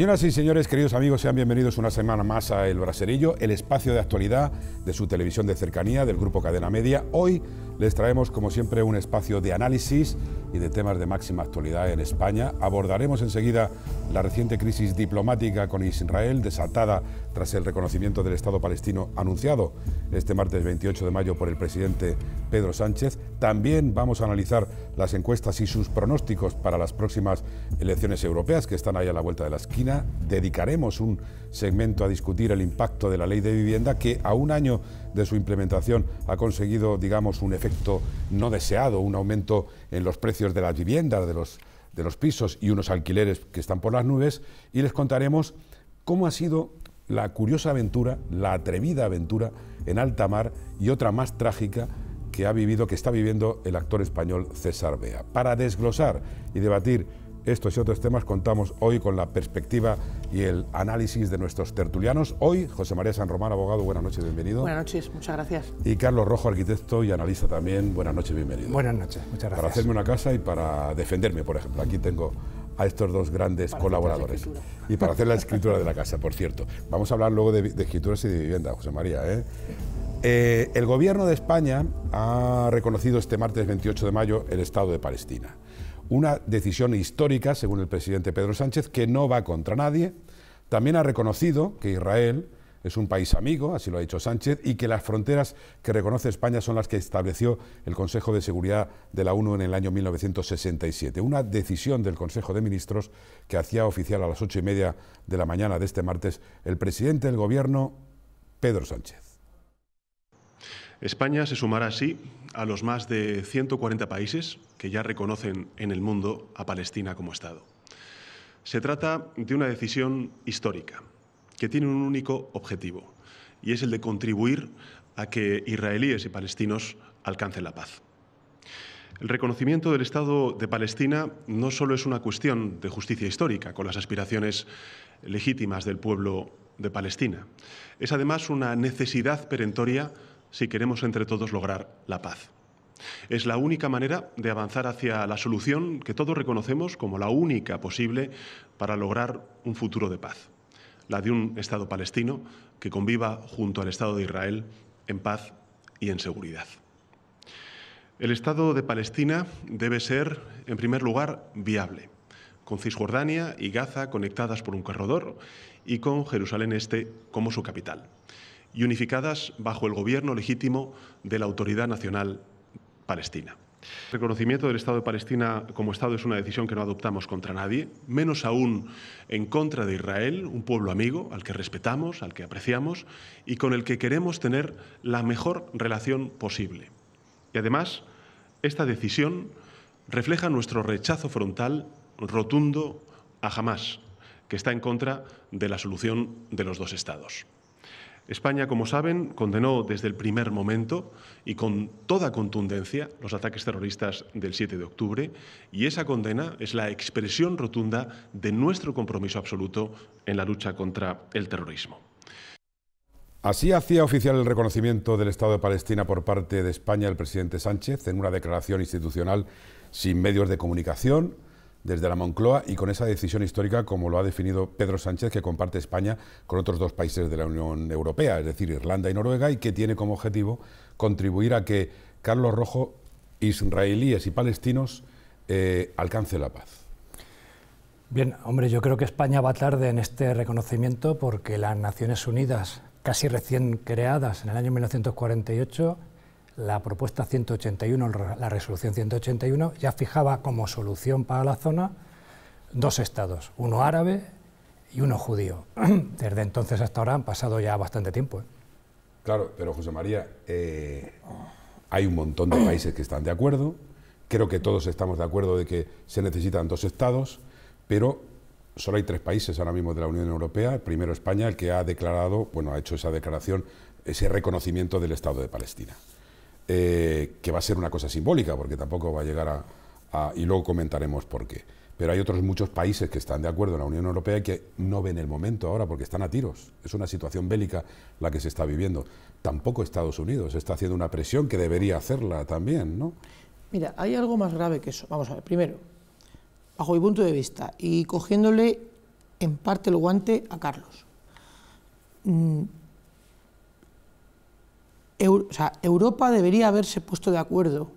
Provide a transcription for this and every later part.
Señoras y señores, queridos amigos, sean bienvenidos una semana más a El Braserillo, el espacio de actualidad de su televisión de cercanía del Grupo Cadena Media. Hoy les traemos como siempre un espacio de análisis y de temas de máxima actualidad en España. Abordaremos enseguida la reciente crisis diplomática con Israel desatada tras el reconocimiento del Estado palestino anunciado este martes 28 de mayo por el presidente Pedro Sánchez. También vamos a analizar las encuestas y sus pronósticos para las próximas elecciones europeas que están ahí a la vuelta de la esquina. Dedicaremos un segmento a discutir el impacto de la ley de vivienda que a un año de su implementación ha conseguido, digamos, un efecto no deseado, un aumento en los precios de las viviendas, de los, de los pisos y unos alquileres que están por las nubes, y les contaremos cómo ha sido la curiosa aventura, la atrevida aventura en alta mar y otra más trágica que ha vivido, que está viviendo el actor español César Bea. Para desglosar y debatir estos y otros temas contamos hoy con la perspectiva y el análisis de nuestros tertulianos. Hoy, José María San Román, abogado, buenas noches, bienvenido. Buenas noches, muchas gracias. Y Carlos Rojo, arquitecto y analista también, buenas noches, bienvenido. Buenas noches, muchas gracias. Para hacerme una casa y para defenderme, por ejemplo. Aquí tengo a estos dos grandes colaboradores. Y para hacer la escritura de la casa, por cierto. Vamos a hablar luego de, escrituras y de vivienda, José María. ¿eh? Eh, el gobierno de España ha reconocido este martes 28 de mayo el Estado de Palestina una decisión histórica, según el presidente Pedro Sánchez, que no va contra nadie. También ha reconocido que Israel es un país amigo, así lo ha dicho Sánchez, y que las fronteras que reconoce España son las que estableció el Consejo de Seguridad de la ONU en el año 1967. Una decisión del Consejo de Ministros que hacía oficial a las ocho y media de la mañana de este martes el presidente del Gobierno, Pedro Sánchez. España se sumará así a los más de 140 países que ya reconocen en el mundo a Palestina como Estado. Se trata de una decisión histórica que tiene un único objetivo y es el de contribuir a que israelíes y palestinos alcancen la paz. El reconocimiento del Estado de Palestina no solo es una cuestión de justicia histórica con las aspiraciones legítimas del pueblo de Palestina, es además una necesidad perentoria si queremos entre todos lograr la paz. Es la única manera de avanzar hacia la solución que todos reconocemos como la única posible para lograr un futuro de paz, la de un Estado palestino que conviva junto al Estado de Israel en paz y en seguridad. El Estado de Palestina debe ser, en primer lugar, viable, con Cisjordania y Gaza conectadas por un corredor y con Jerusalén Este como su capital, y unificadas bajo el gobierno legítimo de la Autoridad Nacional Palestina. El reconocimiento del Estado de Palestina como Estado es una decisión que no adoptamos contra nadie, menos aún en contra de Israel, un pueblo amigo al que respetamos, al que apreciamos y con el que queremos tener la mejor relación posible. Y además, esta decisión refleja nuestro rechazo frontal, rotundo, a Hamas, que está en contra de la solución de los dos Estados. España, como saben, condenó desde el primer momento y con toda contundencia los ataques terroristas del 7 de octubre y esa condena es la expresión rotunda de nuestro compromiso absoluto en la lucha contra el terrorismo. Así hacía oficial el reconocimiento del Estado de Palestina por parte de España el presidente Sánchez en una declaración institucional sin medios de comunicación, desde la Moncloa y con esa decisión histórica, como lo ha definido Pedro Sánchez, que comparte España con otros dos países de la Unión Europea, es decir, Irlanda y Noruega, y que tiene como objetivo contribuir a que Carlos Rojo, israelíes y palestinos, eh, alcance la paz. Bien, hombre, yo creo que España va tarde en este reconocimiento porque las Naciones Unidas, casi recién creadas en el año 1948, la propuesta 181, la resolución 181, ya fijaba como solución para la zona dos estados, uno árabe y uno judío. Desde entonces hasta ahora han pasado ya bastante tiempo. ¿eh? Claro, pero José María, eh, hay un montón de países que están de acuerdo, creo que todos estamos de acuerdo de que se necesitan dos estados, pero solo hay tres países ahora mismo de la Unión Europea, el primero España, el que ha declarado, bueno, ha hecho esa declaración, ese reconocimiento del Estado de Palestina. Eh, que va a ser una cosa simbólica, porque tampoco va a llegar a, Y luego comentaremos por qué. Pero hay otros muchos países que están de acuerdo en la Unión Europea y que no ven el momento ahora porque están a tiros. Es una situación bélica la que se está viviendo. Tampoco Estados Unidos está haciendo una presión que debería hacerla también, ¿no? Mira, hay algo más grave que eso. Vamos a ver, primero, bajo mi punto de vista, y cogiéndole en parte el guante a Carlos. Mm, Europa debería haberse puesto de acuerdo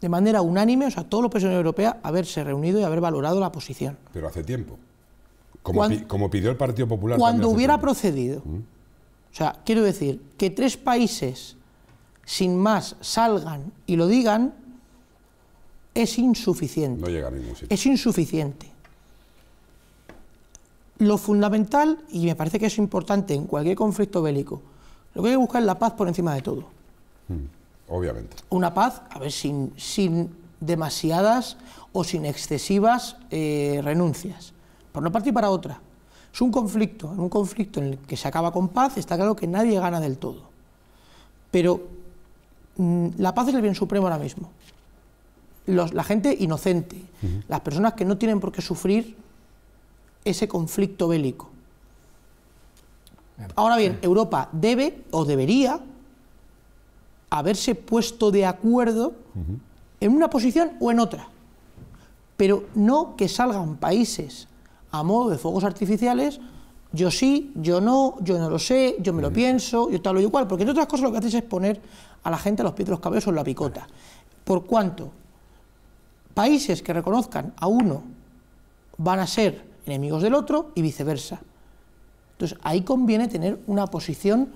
de manera unánime, o sea, todos los países de la Unión Europea haberse reunido y haber valorado la posición. Pero hace tiempo. Como, pidió el Partido Popular. Cuando hubiera procedido. Mm. O sea, quiero decir, que tres países sin más salgan y lo digan es insuficiente. No llega a ningún sitio. Es insuficiente. Lo fundamental, y me parece que es importante en cualquier conflicto bélico, lo que hay que buscar es la paz por encima de todo. Mm, obviamente. Una paz, a ver, sin, sin demasiadas o sin excesivas eh, renuncias, por una parte y para otra. Es un conflicto, en un conflicto en el que se acaba con paz, está claro que nadie gana del todo. Pero mm, la paz es el bien supremo ahora mismo. la gente inocente, las personas que no tienen por qué sufrir ese conflicto bélico. Ahora bien, Europa debe o debería haberse puesto de acuerdo en una posición o en otra, pero no que salgan países a modo de fuegos artificiales, yo sí, yo no, yo no lo sé, yo me lo pienso, yo tal o igual, porque entre otras cosas lo que haces es poner a la gente a los pies de los cabellos o en la picota. Por cuanto países que reconozcan a uno van a ser enemigos del otro y viceversa. Entonces, ahí conviene tener una posición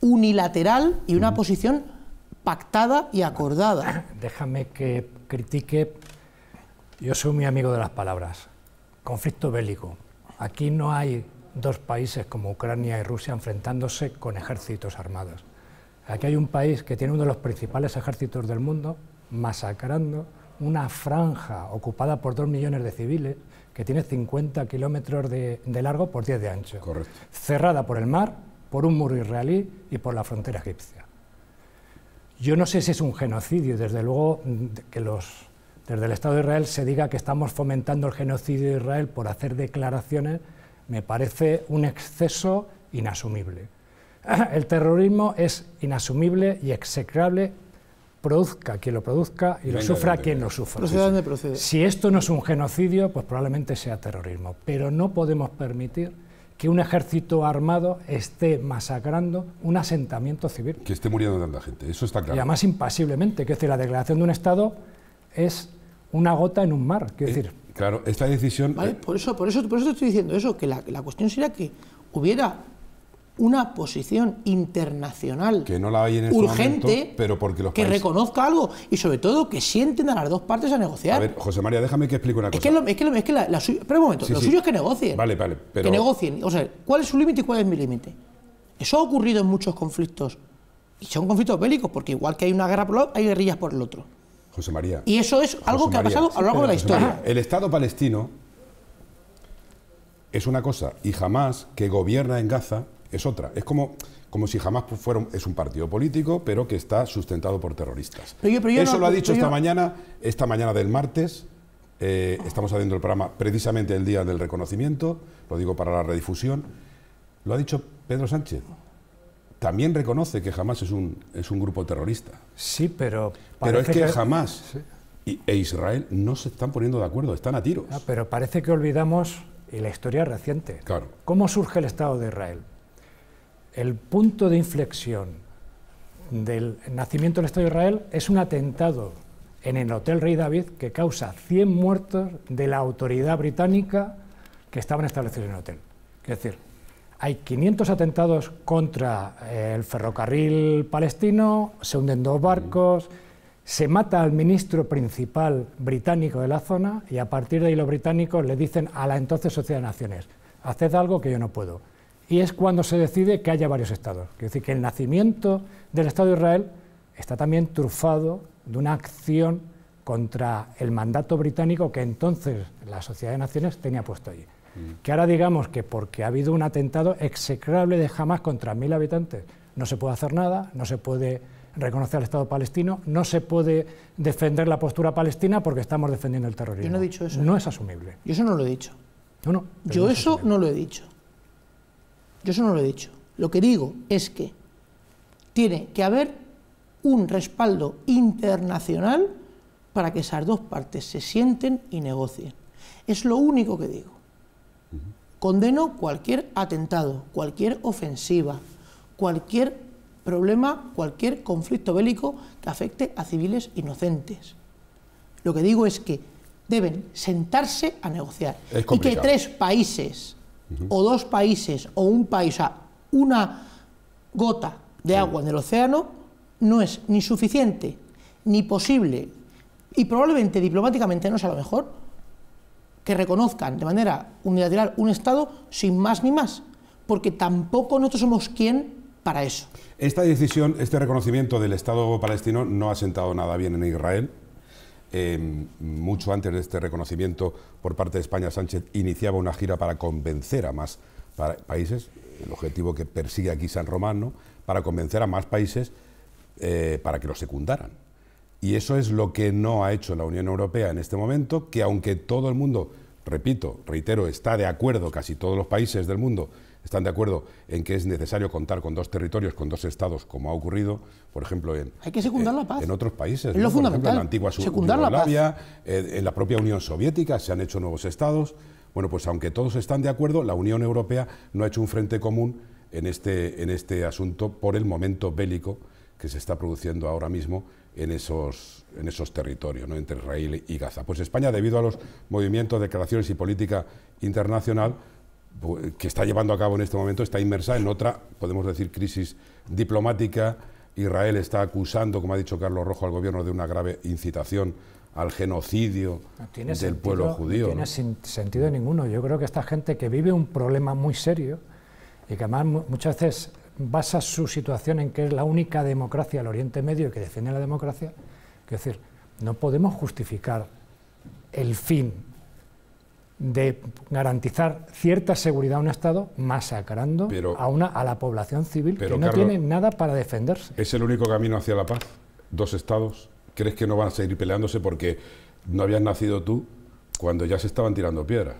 unilateral y una posición pactada y acordada. Déjame que critique, yo soy muy amigo de las palabras, conflicto bélico. Aquí no hay dos países como Ucrania y Rusia enfrentándose con ejércitos armados. Aquí hay un país que tiene uno de los principales ejércitos del mundo masacrando una franja ocupada por dos millones de civiles, que tiene 50 kilómetros de, largo por 10 de ancho, cerrada por el mar, por un muro israelí y por la frontera egipcia. Yo no sé si es un genocidio, desde luego que los, desde el Estado de Israel se diga que estamos fomentando el genocidio de Israel por hacer declaraciones, me parece un exceso inasumible. El terrorismo es inasumible y execrable produzca quien lo produzca y lo sufra quien lo sufra. Si esto no es un genocidio, pues probablemente sea terrorismo. Pero no podemos permitir que un ejército armado esté masacrando un asentamiento civil. Que esté muriendo tanta gente, eso está claro. Y además impasiblemente, que es decir, la declaración de un Estado es una gota en un mar, quiero eh, decir. Claro, esta decisión... Eh, por eso, por eso, por eso te estoy diciendo eso, que la, la cuestión será que hubiera una posición internacional que no este urgente pero porque los que reconozca algo y sobre todo que sienten a las dos partes a negociar. A ver, José María, déjame que explique una cosa. Es que, la, un momento, lo suyo es que negocien. Vale, vale, Que negocien. O sea, ¿cuál es su límite y cuál es mi límite? Eso ha ocurrido en muchos conflictos. Y son conflictos bélicos, porque igual que hay una guerra por un lado, hay guerrillas por el otro. José María. Y eso es algo que ha pasado a lo largo de la historia. el Estado palestino es una cosa, y jamás que gobierna en Gaza es otra. Es como, como si jamás fuera es un partido político, pero que está sustentado por terroristas. Eso lo ha dicho esta mañana, esta mañana del martes. Eh, estamos haciendo el programa precisamente el día del reconocimiento, lo digo para la redifusión. Lo ha dicho Pedro Sánchez. También reconoce que jamás es un, es un grupo terrorista. Sí, pero. Pero es que, jamás. e Israel no se están poniendo de acuerdo, están a tiros. Ah, pero parece que olvidamos la historia reciente. Claro. ¿Cómo surge el Estado de Israel? el punto de inflexión del nacimiento del Estado de Israel es un atentado en el Hotel Rey David que causa 100 muertos de la autoridad británica que estaban establecidos en el hotel. Es decir, hay 500 atentados contra eh, el ferrocarril palestino, se hunden dos barcos, se mata al ministro principal británico de la zona y a partir de ahí los británicos le dicen a la entonces Sociedad de Naciones, haced algo que yo no puedo y es cuando se decide que haya varios estados. Es decir, que el nacimiento del Estado de Israel está también trufado de una acción contra el mandato británico que entonces la Sociedad de Naciones tenía puesto allí. Mm. Que ahora digamos que porque ha habido un atentado execrable de Hamas contra mil habitantes, no se puede hacer nada, no se puede reconocer al Estado palestino, no se puede defender la postura palestina porque estamos defendiendo el terrorismo. Yo no he dicho eso. No es asumible. Yo eso no lo he dicho. No, no, Yo eso no lo he dicho. Yo eso no lo he dicho. Lo que digo es que tiene que haber un respaldo internacional para que esas dos partes se sienten y negocien. Es lo único que digo. Condeno cualquier atentado, cualquier ofensiva, cualquier problema, cualquier conflicto bélico que afecte a civiles inocentes. Lo que digo es que deben sentarse a negociar. Y que tres países o dos países o un país, a una gota de agua en el océano no es ni suficiente, ni posible, y probablemente diplomáticamente no sea lo mejor, que reconozcan de manera unilateral un Estado sin más ni más, porque tampoco nosotros somos quien para eso. Esta decisión, este reconocimiento del Estado palestino no ha sentado nada bien en Israel. Em, mucho antes de este reconocimiento por parte de España, Sánchez iniciaba una gira para convencer a más países, el objetivo que persigue aquí San Román, para convencer a más países eh, para que lo secundaran. Y eso es lo que no ha hecho la Unión Europea en este momento, que aunque todo el mundo, repito, reitero, está de acuerdo, casi todos los países del mundo, están de acuerdo en que es necesario contar con dos territorios, con dos estados, como ha ocurrido, por ejemplo, en, Hay que secundar eh, la paz. en otros países. lo fundamental. en la antigua eh, en la propia Unión Soviética se han hecho nuevos estados. Bueno, pues aunque todos están de acuerdo, la Unión Europea no ha hecho un frente común en este, en este asunto por el momento bélico que se está produciendo ahora mismo en esos, en esos territorios, ¿no? entre Israel y Gaza. Pues España, debido a los movimientos, declaraciones y política internacional, que está llevando a cabo en este momento está inmersa en otra, podemos decir, crisis diplomática. Israel está acusando, como ha dicho Carlos Rojo, al gobierno de una grave incitación al genocidio del pueblo judío. No tiene sentido ninguno. Yo creo que esta gente que vive un problema muy serio y que además muchas veces basa su situación en que es la única democracia del Oriente Medio que defiende la democracia, es decir, no podemos justificar el fin de garantizar cierta seguridad a un Estado masacrando a, una, a la población civil que no tiene nada para defenderse. ¿Es el único camino hacia la paz? ¿Dos Estados? ¿Crees que no van a seguir peleándose porque no habías nacido tú cuando ya se estaban tirando piedras?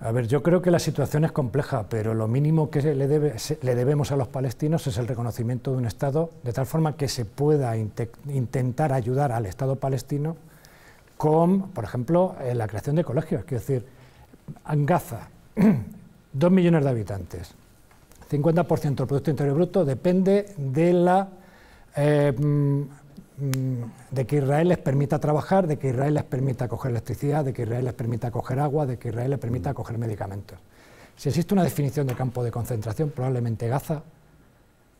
A ver, yo creo que la situación es compleja, pero lo mínimo que le, debe, le debemos a los palestinos es el reconocimiento de un Estado, de tal forma que se pueda intentar ayudar al Estado palestino con, por ejemplo, eh, la creación de colegios. Quiero decir, Gaza, 2 millones de habitantes. 50% del Producto Interior Bruto depende de la... Eh, mm, de que Israel les permita trabajar, de que Israel les permita coger electricidad, de que Israel les permita coger agua, de que Israel les permita coger medicamentos. Si existe una definición de campo de concentración, probablemente Gaza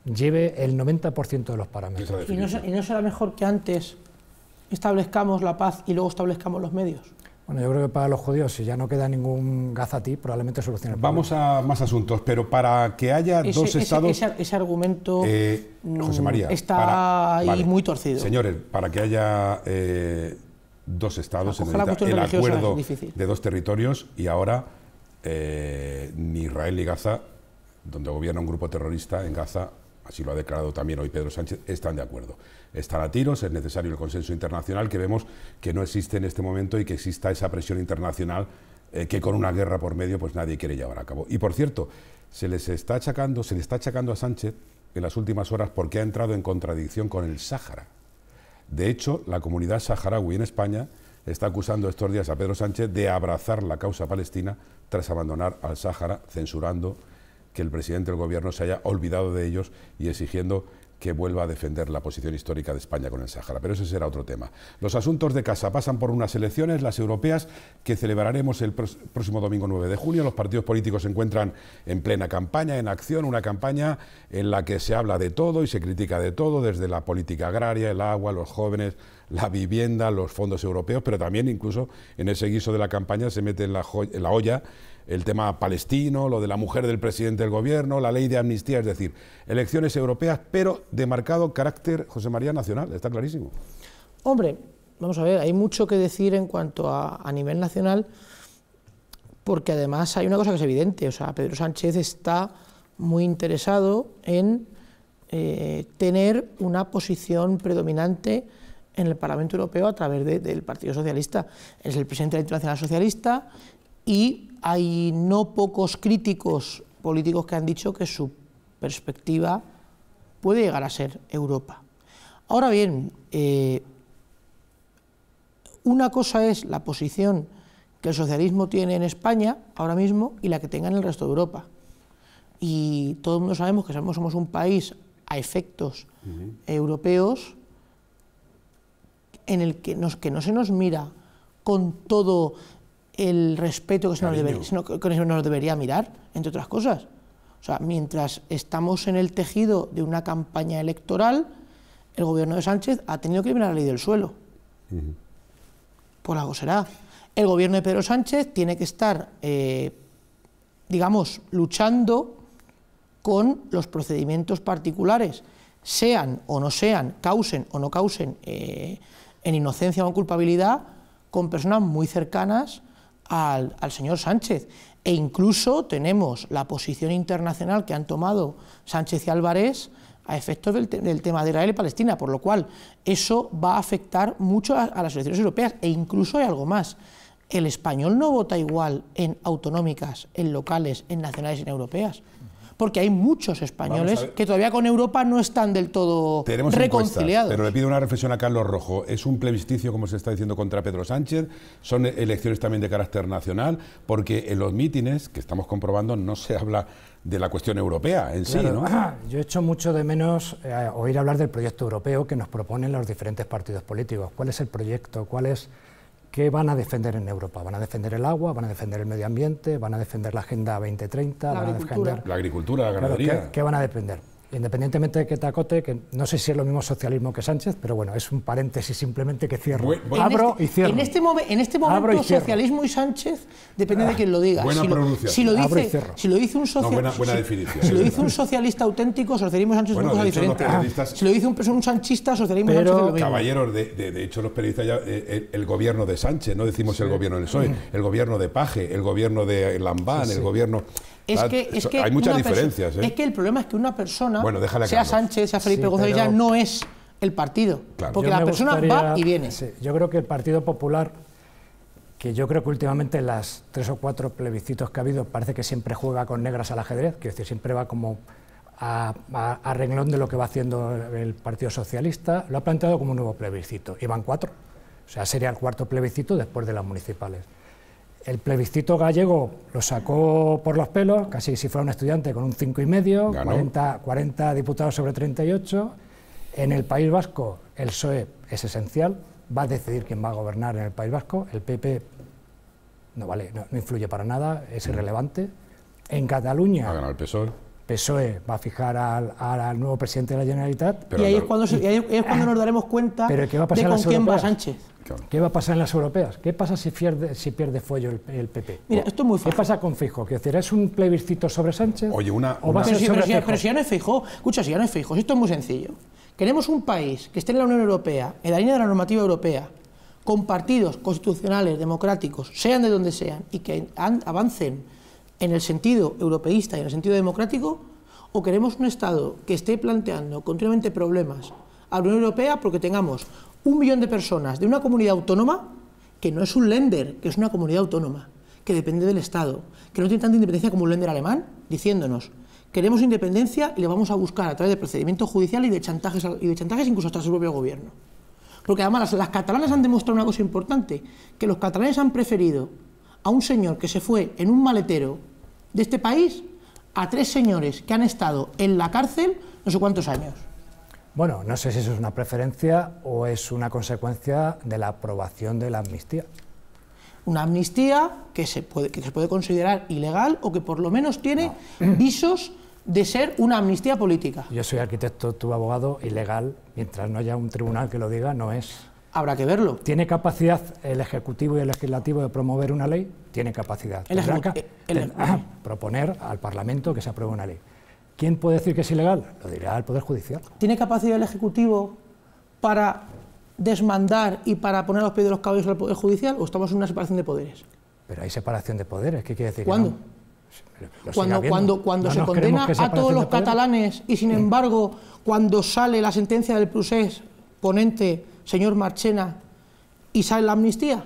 lleve el 90% de los parámetros. ¿Y no será mejor que antes establezcamos la paz y luego establezcamos los medios? Bueno, yo creo que para los judíos, si ya no queda ningún Gaza ti, probablemente solucione el problema. Vamos a más asuntos, pero para que haya dos estados... Ese, argumento, eh, mm, José María, está ahí muy torcido. Señores, para que haya eh, dos estados, el acuerdo de dos territorios y ahora eh, ni Israel ni Gaza, donde gobierna un grupo terrorista en Gaza, así lo ha declarado también hoy Pedro Sánchez, están de acuerdo. Están a tiros, es necesario el consenso internacional que vemos que no existe en este momento y que exista esa presión internacional eh, que con una guerra por medio pues nadie quiere llevar a cabo. Y por cierto, se les está achacando, se le está achacando a Sánchez en las últimas horas porque ha entrado en contradicción con el Sáhara. De hecho, la comunidad saharaui en España está acusando estos días a Pedro Sánchez de abrazar la causa palestina tras abandonar al Sáhara, censurando que el presidente del gobierno se haya olvidado de ellos y exigiendo que vuelva a defender la posición histórica de España con el Sáhara. Pero ese será otro tema. Los asuntos de casa pasan por unas elecciones, las europeas, que celebraremos el próximo domingo 9 de junio. Los partidos políticos se encuentran en plena campaña, en acción, una campaña en la que se habla de todo y se critica de todo, desde la política agraria, el agua, los jóvenes, la vivienda, los fondos europeos, pero también incluso en ese guiso de la campaña se mete en la, en la olla el tema palestino, lo de la mujer del presidente del gobierno, la ley de amnistía, es decir, elecciones europeas, pero de marcado carácter, José María, nacional, está clarísimo. Hombre, vamos a ver, hay mucho que decir en cuanto a, nivel nacional, porque además hay una cosa que es evidente, o sea, Pedro Sánchez está muy interesado en eh, tener una posición predominante en el Parlamento Europeo a través del Partido Socialista. Es el presidente de la Internacional Socialista y hay no pocos críticos políticos que han dicho que su perspectiva puede llegar a ser Europa. Ahora bien, eh, una cosa es la posición que el socialismo tiene en España ahora mismo y la que tenga en el resto de Europa. Y todo el mundo sabemos que somos, un país a efectos europeos en el que, nos, que no se nos mira con todo el respeto que se, nos debería, nos debería mirar, entre otras cosas. O sea, mientras estamos en el tejido de una campaña electoral, el gobierno de Sánchez ha tenido que eliminar la ley del suelo. Por algo será. El gobierno de Pedro Sánchez tiene que estar, eh, digamos, luchando con los procedimientos particulares, sean o no sean, causen o no causen eh, en inocencia o en culpabilidad, con personas muy cercanas al, al señor Sánchez. E incluso tenemos la posición internacional que han tomado Sánchez y Álvarez a efectos del, tema de Israel y Palestina, por lo cual eso va a afectar mucho a, a las elecciones europeas e incluso hay algo más. El español no vota igual en autonómicas, en locales, en nacionales y en europeas porque hay muchos españoles que todavía con Europa no están del todo reconciliados. Pero le pido una reflexión a Carlos Rojo. ¿Es un plebiscicio, como se está diciendo, contra Pedro Sánchez? ¿Son elecciones también de carácter nacional? Porque en los mítines, que estamos comprobando, no se habla de la cuestión europea en sí. ¿no? Yo echo mucho de menos eh, oír hablar del proyecto europeo que nos proponen los diferentes partidos políticos. ¿Cuál es el proyecto? ¿Cuál es ¿Qué van a defender en Europa. Van a defender el agua, van a defender el medio ambiente, van a defender la Agenda 2030, la van agricultura. a defender la agricultura, la ganadería. ¿qué, van a defender? independientemente de que te acote, que no sé si es lo mismo socialismo que Sánchez, pero bueno, es un paréntesis simplemente que cierro. Abro este- y cierro. En este, en este momento, socialismo y Sánchez depende de quién lo diga. Buena si, lo, si, lo, dice, si lo dice un si, lo dice un socialista auténtico, socialismo y Sánchez es una diferente. Si lo dice un, un sanchista, socialismo y Sánchez es lo mismo. Caballeros, de, de, hecho, los periodistas ya. Eh, el, gobierno de Sánchez, no decimos el gobierno del PSOE, mm. el gobierno de Paje, el gobierno de Lambán, el gobierno. Es que, hay muchas diferencias. ¿eh? Es que el problema es que una persona, sea Sánchez, sea Felipe González, ya no es el partido. Porque la persona va y viene. yo creo que el Partido Popular, que yo creo que últimamente en las tres o cuatro plebiscitos que ha habido, parece que siempre juega con negras al ajedrez, quiero decir, siempre va como a, a, renglón de lo que va haciendo el Partido Socialista, lo ha planteado como un nuevo plebiscito. Y van cuatro. O sea, sería el cuarto plebiscito después de las municipales. El plebiscito gallego lo sacó por los pelos, casi si fuera un estudiante con un cinco y medio, 40, diputados sobre 38. En el País Vasco el PSOE es esencial, va a decidir quién va a gobernar en el País Vasco. El PP no vale, no, influye para nada, es mm. irrelevante. En Cataluña. Ha ganado el PSOE. PSOE va a fijar al, nuevo presidente de la Generalitat. y ahí, es cuando, ah. nos daremos cuenta de con quién va Sánchez. ¿Qué va a pasar en las europeas? ¿Qué pasa si pierde, si pierde fuello el, PP? Mira, esto es muy fijo. ¿Qué pasa con Fijo? ¿Que decir, ¿Es un plebiscito sobre Sánchez? Oye, una. una... pero, si, ya no es Fijo, escucha, si ya no es Fijo, esto es muy sencillo. Queremos un país que esté en la Unión Europea, en la línea de la normativa europea, con partidos constitucionales, democráticos, sean de donde sean, y que avancen en el sentido europeísta y en el sentido democrático, o queremos un Estado que esté planteando continuamente problemas a la Unión Europea porque tengamos un millón de personas de una comunidad autónoma que no es un lender, que es una comunidad autónoma, que depende del Estado, que no tiene tanta independencia como un lender alemán, diciéndonos, queremos independencia y le vamos a buscar a través de procedimientos judiciales y de chantajes, y de chantajes incluso hasta su propio gobierno. Porque además las catalanas han demostrado una cosa importante, que los catalanes han preferido a un señor que se fue en un maletero de este país a tres señores que han estado en la cárcel no sé cuántos años. Bueno, no sé si eso es una preferencia o es una consecuencia de la aprobación de la amnistía. Una amnistía que se puede, que se puede considerar ilegal o que por lo menos tiene visos de ser una amnistía política. Yo soy arquitecto, tu abogado, ilegal, mientras no haya un tribunal que lo diga, no es habrá que verlo. ¿Tiene capacidad el Ejecutivo y el Legislativo de promover una ley? Tiene capacidad. El Ejecutivo? Eh, proponer al Parlamento que se apruebe una ley. ¿Quién puede decir que es ilegal? Lo dirá el Poder Judicial. ¿Tiene capacidad el Ejecutivo para desmandar y para poner los pies de los caballos al Poder Judicial o estamos en una separación de poderes? Pero hay separación de poderes, ¿qué quiere decir? ¿Cuándo? cuando cuando, cuando se condena a todos los catalanes y sin embargo cuando sale la sentencia del procés ponente señor Marchena, y sale la amnistía.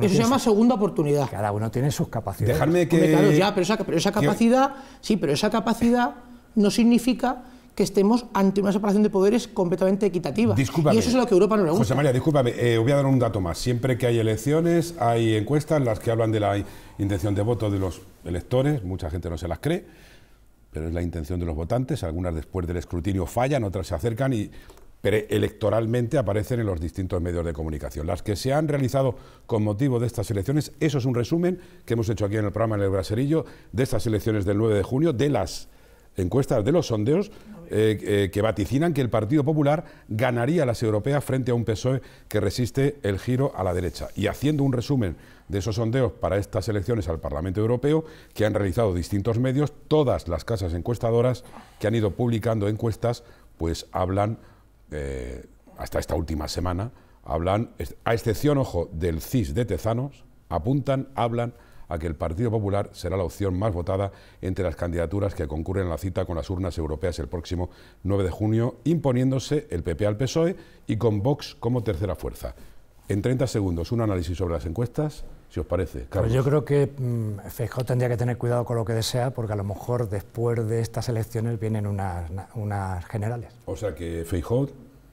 eso se llama segunda oportunidad. Cada uno tiene sus capacidades. Dejarme que... claro, ya, pero esa, capacidad, sí, pero esa capacidad no significa que estemos ante una separación de poderes completamente equitativa. y eso es lo que Europa no le gusta. José María, discúlpame, eh, voy a dar un dato más. Siempre que hay elecciones, hay encuestas en las que hablan de la intención de voto de los electores, mucha gente no se las cree, pero es la intención de los votantes, algunas después del escrutinio fallan, otras se acercan y electoralmente aparecen en los distintos medios de comunicación. Las que se han realizado con motivo de estas elecciones, eso es un resumen que hemos hecho aquí en el programa en el Braserillo de estas elecciones del 9 de junio, de las encuestas, de los sondeos eh, eh, que vaticinan que el Partido Popular ganaría las europeas frente a un PSOE que resiste el giro a la derecha. Y haciendo un resumen de esos sondeos para estas elecciones al Parlamento Europeo que han realizado distintos medios, todas las casas encuestadoras que han ido publicando encuestas pues hablan eh, hasta esta última semana, hablan, a excepción, ojo, del CIS de Tezanos, apuntan, hablan a que el Partido Popular será la opción más votada entre las candidaturas que concurren a la cita con las urnas europeas el próximo 9 de junio, imponiéndose el PP al PSOE y con Vox como tercera fuerza. En 30 segundos, un análisis sobre las encuestas si os parece. Pues Carlos. yo creo que mmm, tendría que tener cuidado con lo que desea, porque a lo mejor después de estas elecciones vienen unas, generales. O sea que Feijó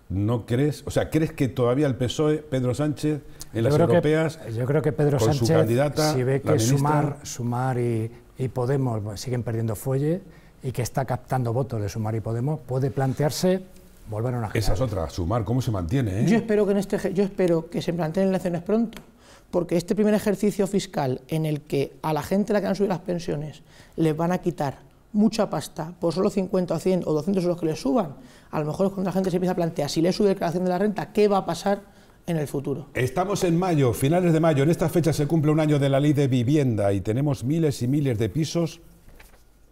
no crees, o sea, crees que todavía el PSOE, Pedro Sánchez, en las europeas, yo creo que Pedro Sánchez, su candidata, si ve que sumar, sumar y, Podemos pues, siguen perdiendo fuelle y que está captando votos de Sumar y Podemos, puede plantearse volver a una general. Esa es Sumar, ¿cómo se mantiene? Eh? Yo espero que en este, yo espero que se planteen elecciones pronto porque este primer ejercicio fiscal en el que a la gente a la que han subido las pensiones les van a quitar mucha pasta por solo 50 o 100 o 200 euros que les suban, a lo mejor es cuando la gente se empieza a plantear si le sube la declaración de la renta, ¿qué va a pasar? en el futuro. Estamos en mayo, finales de mayo. En esta fecha se cumple un año de la ley de vivienda y tenemos miles y miles de pisos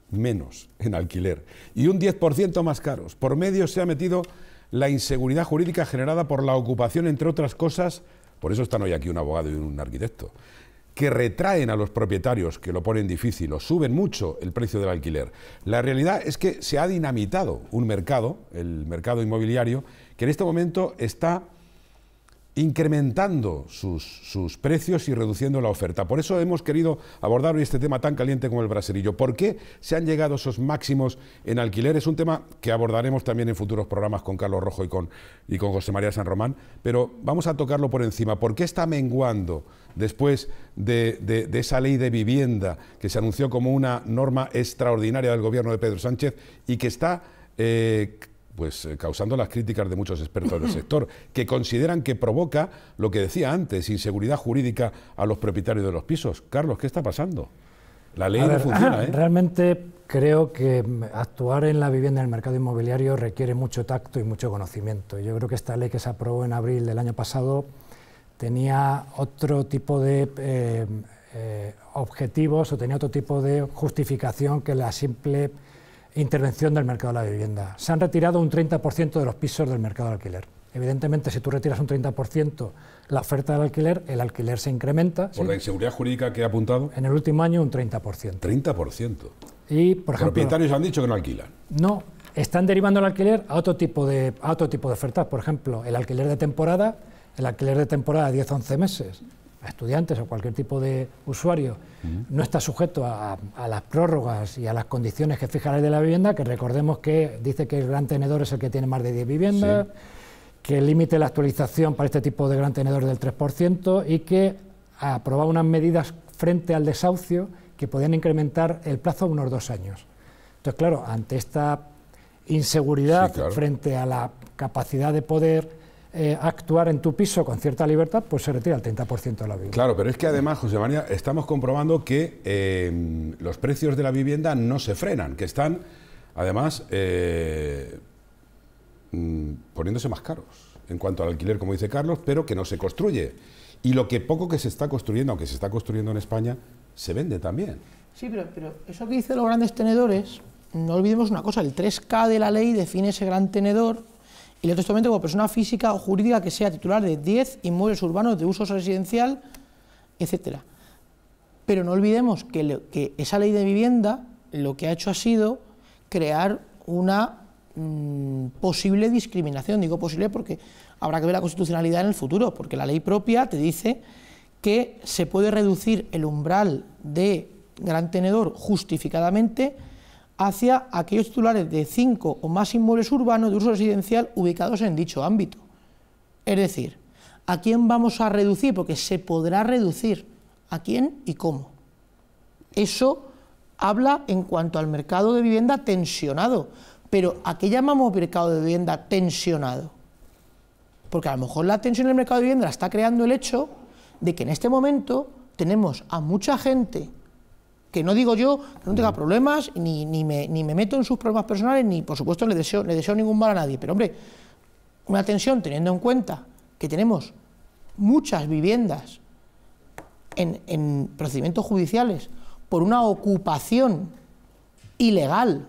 menos en alquiler y un 10% más caros. Por medio se ha metido la inseguridad jurídica generada por la ocupación, entre otras cosas, por eso están hoy aquí un abogado y un arquitecto que retraen a los propietarios, que lo ponen difícil, o suben mucho el precio del alquiler. La realidad es que se ha dinamitado un mercado, el mercado inmobiliario, que en este momento está incrementando sus, precios y reduciendo la oferta. Por eso hemos querido abordar hoy este tema tan caliente como el braserillo. ¿Por qué se han llegado esos máximos en alquiler? Es un tema que abordaremos también en futuros programas con Carlos Rojo y con, y con José María San Román, pero vamos a tocarlo por encima. ¿Por qué está menguando después de, esa ley de vivienda que se anunció como una norma extraordinaria del gobierno de Pedro Sánchez y que está... Eh, pues eh, causando las críticas de muchos expertos del sector, que consideran que provoca lo que decía antes, inseguridad jurídica a los propietarios de los pisos. Carlos, ¿qué está pasando? La ley no funciona. ¿eh? Realmente creo que actuar en la vivienda en el mercado inmobiliario requiere mucho tacto y mucho conocimiento. Yo creo que esta ley que se aprobó en abril del año pasado tenía otro tipo de eh, eh, objetivos o tenía otro tipo de justificación que la simple intervención del mercado de la vivienda. Se han retirado un 30% de los pisos del mercado de alquiler. Evidentemente, si tú retiras un 30% la oferta del alquiler, el alquiler se incrementa. ¿Por la inseguridad jurídica que ha apuntado? En el último año un 30%. 30%. Y, por ejemplo, propietarios han dicho que no alquilan. No, están derivando el alquiler a otro tipo de a otro tipo de ofertas, por ejemplo, el alquiler de temporada, el alquiler de temporada de 10 11 meses a estudiantes o cualquier tipo de usuario no está sujeto a, las prórrogas y a las condiciones que fija la de la vivienda, que recordemos que dice que el gran tenedor es el que tiene más de 10 viviendas, que limite la actualización para este tipo de gran tenedor del 3% y que ha aprobado unas medidas frente al desahucio que podían incrementar el plazo a unos dos años. Entonces, claro, ante esta inseguridad frente a la capacidad de poder eh, actuar en tu piso con cierta libertad, pues se retira el 30% de la vivienda. Claro, pero es que además, José María, estamos comprobando que eh, los precios de la vivienda no se frenan, que están, además, eh, mm, poniéndose más caros en cuanto al alquiler, como dice Carlos, pero que no se construye. Y lo que poco que se está construyendo, aunque se está construyendo en España, se vende también. Sí, pero, pero eso que dicen los grandes tenedores, no olvidemos una cosa, el 3K de la ley define ese gran tenedor y el testamento como persona física o jurídica que sea titular de 10 inmuebles urbanos de uso residencial, etcétera. Pero no olvidemos que, esa ley de vivienda lo que ha hecho ha sido crear una mm, posible discriminación. Digo posible porque habrá que ver la constitucionalidad en el futuro, porque la ley propia te dice que se puede reducir el umbral de gran tenedor justificadamente hacia aquellos titulares de cinco o más inmuebles urbanos de uso residencial ubicados en dicho ámbito. Es decir, ¿a quién vamos a reducir? Porque se podrá reducir. ¿A quién y cómo? Eso habla en cuanto al mercado de vivienda tensionado. Pero ¿a qué llamamos mercado de vivienda tensionado? Porque a lo mejor la tensión en el mercado de vivienda la está creando el hecho de que en este momento tenemos a mucha gente que no digo yo que no tenga mm. problemas, ni, ni, me, meto en sus problemas personales, ni por supuesto le deseo, ningún mal a nadie, pero hombre, una tensión teniendo en cuenta que tenemos muchas viviendas en, procedimientos judiciales por una ocupación ilegal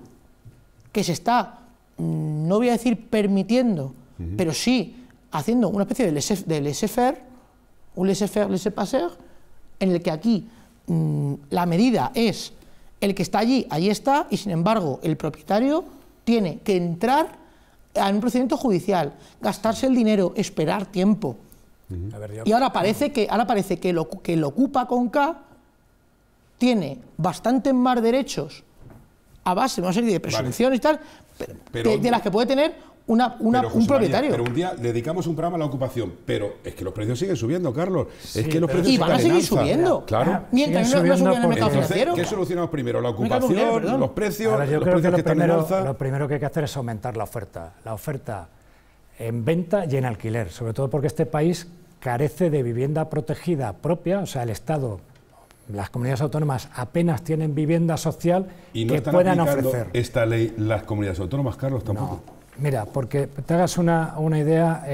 que se está, mm, no voy a decir permitiendo, pero sí haciendo una especie de laissez-faire, un laissez-faire, laissez-passer, en el que aquí Mm, la medida es el que está allí, ahí está, y sin embargo el propietario tiene que entrar a un procedimiento judicial, gastarse el dinero, esperar tiempo. Y ahora parece que, ahora parece que lo que lo ocupa con K tiene bastantes más derechos a base de una serie de presunciones y tal, pero, de, las que puede tener un propietario. pero un día dedicamos un programa a la ocupación, pero es que los precios siguen subiendo, Carlos. es que los y van a seguir subiendo. Mientras no, subiendo en el mercado financiero. ¿Qué solucionamos primero? La ocupación, los precios, los precios que, Lo primero que hay que hacer es aumentar la oferta. La oferta en venta y en alquiler, sobre todo porque este país carece de vivienda protegida propia, o sea, el Estado las comunidades autónomas apenas tienen vivienda social y que puedan ofrecer. Esta ley las comunidades autónomas, Carlos, tampoco. Mira, porque te hagas una, una idea,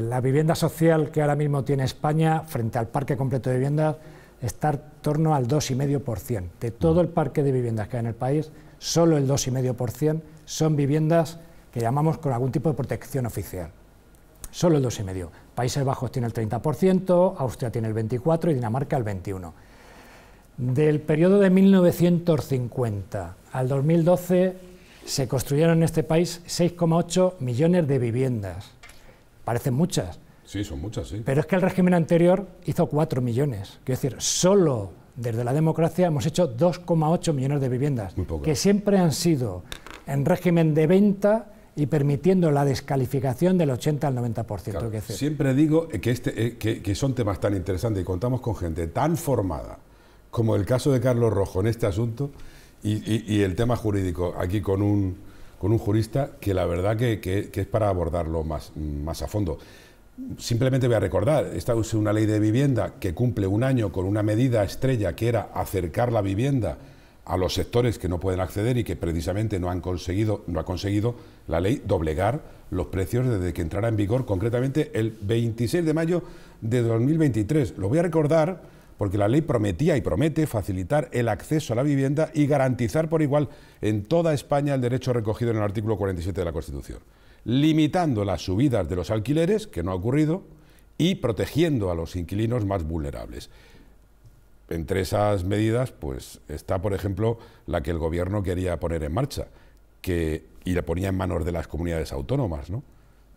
la vivienda social que ahora mismo tiene España frente al parque completo de viviendas está en torno al 2,5%. De todo el parque de viviendas que hay en el país, solo el 2,5% son viviendas que llamamos con algún tipo de protección oficial. Solo el 2,5%. Países Bajos tiene el 30%, Austria tiene el 24% y Dinamarca el 21%. Del periodo de 1950 al 2012 se construyeron en este país 6,8 millones de viviendas. Parecen muchas. Sí, son muchas, sí. Pero es que el régimen anterior hizo 4 millones. Quiero decir, solo desde la democracia hemos hecho 2,8 millones de viviendas, Muy que siempre han sido en régimen de venta y permitiendo la descalificación del 80 al 90%. por que siempre digo que, este, eh, que, que son temas tan interesantes y contamos con gente tan formada como el caso de Carlos Rojo en este asunto, y, el tema jurídico, aquí con un, con un jurista que la verdad que, es para abordarlo más, más a fondo. Simplemente voy a recordar, esta es una ley de vivienda que cumple un año con una medida estrella que era acercar la vivienda a los sectores que no pueden acceder y que precisamente no han conseguido, no ha conseguido la ley doblegar los precios desde que entrara en vigor concretamente el 26 de mayo de 2023. Lo voy a recordar porque la ley prometía y promete facilitar el acceso a la vivienda y garantizar por igual en toda España el derecho recogido en el artículo 47 de la Constitución, limitando las subidas de los alquileres, que no ha ocurrido, y protegiendo a los inquilinos más vulnerables. Entre esas medidas, pues está, por ejemplo, la que el Gobierno quería poner en marcha, que, y la ponía en manos de las comunidades autónomas, ¿no?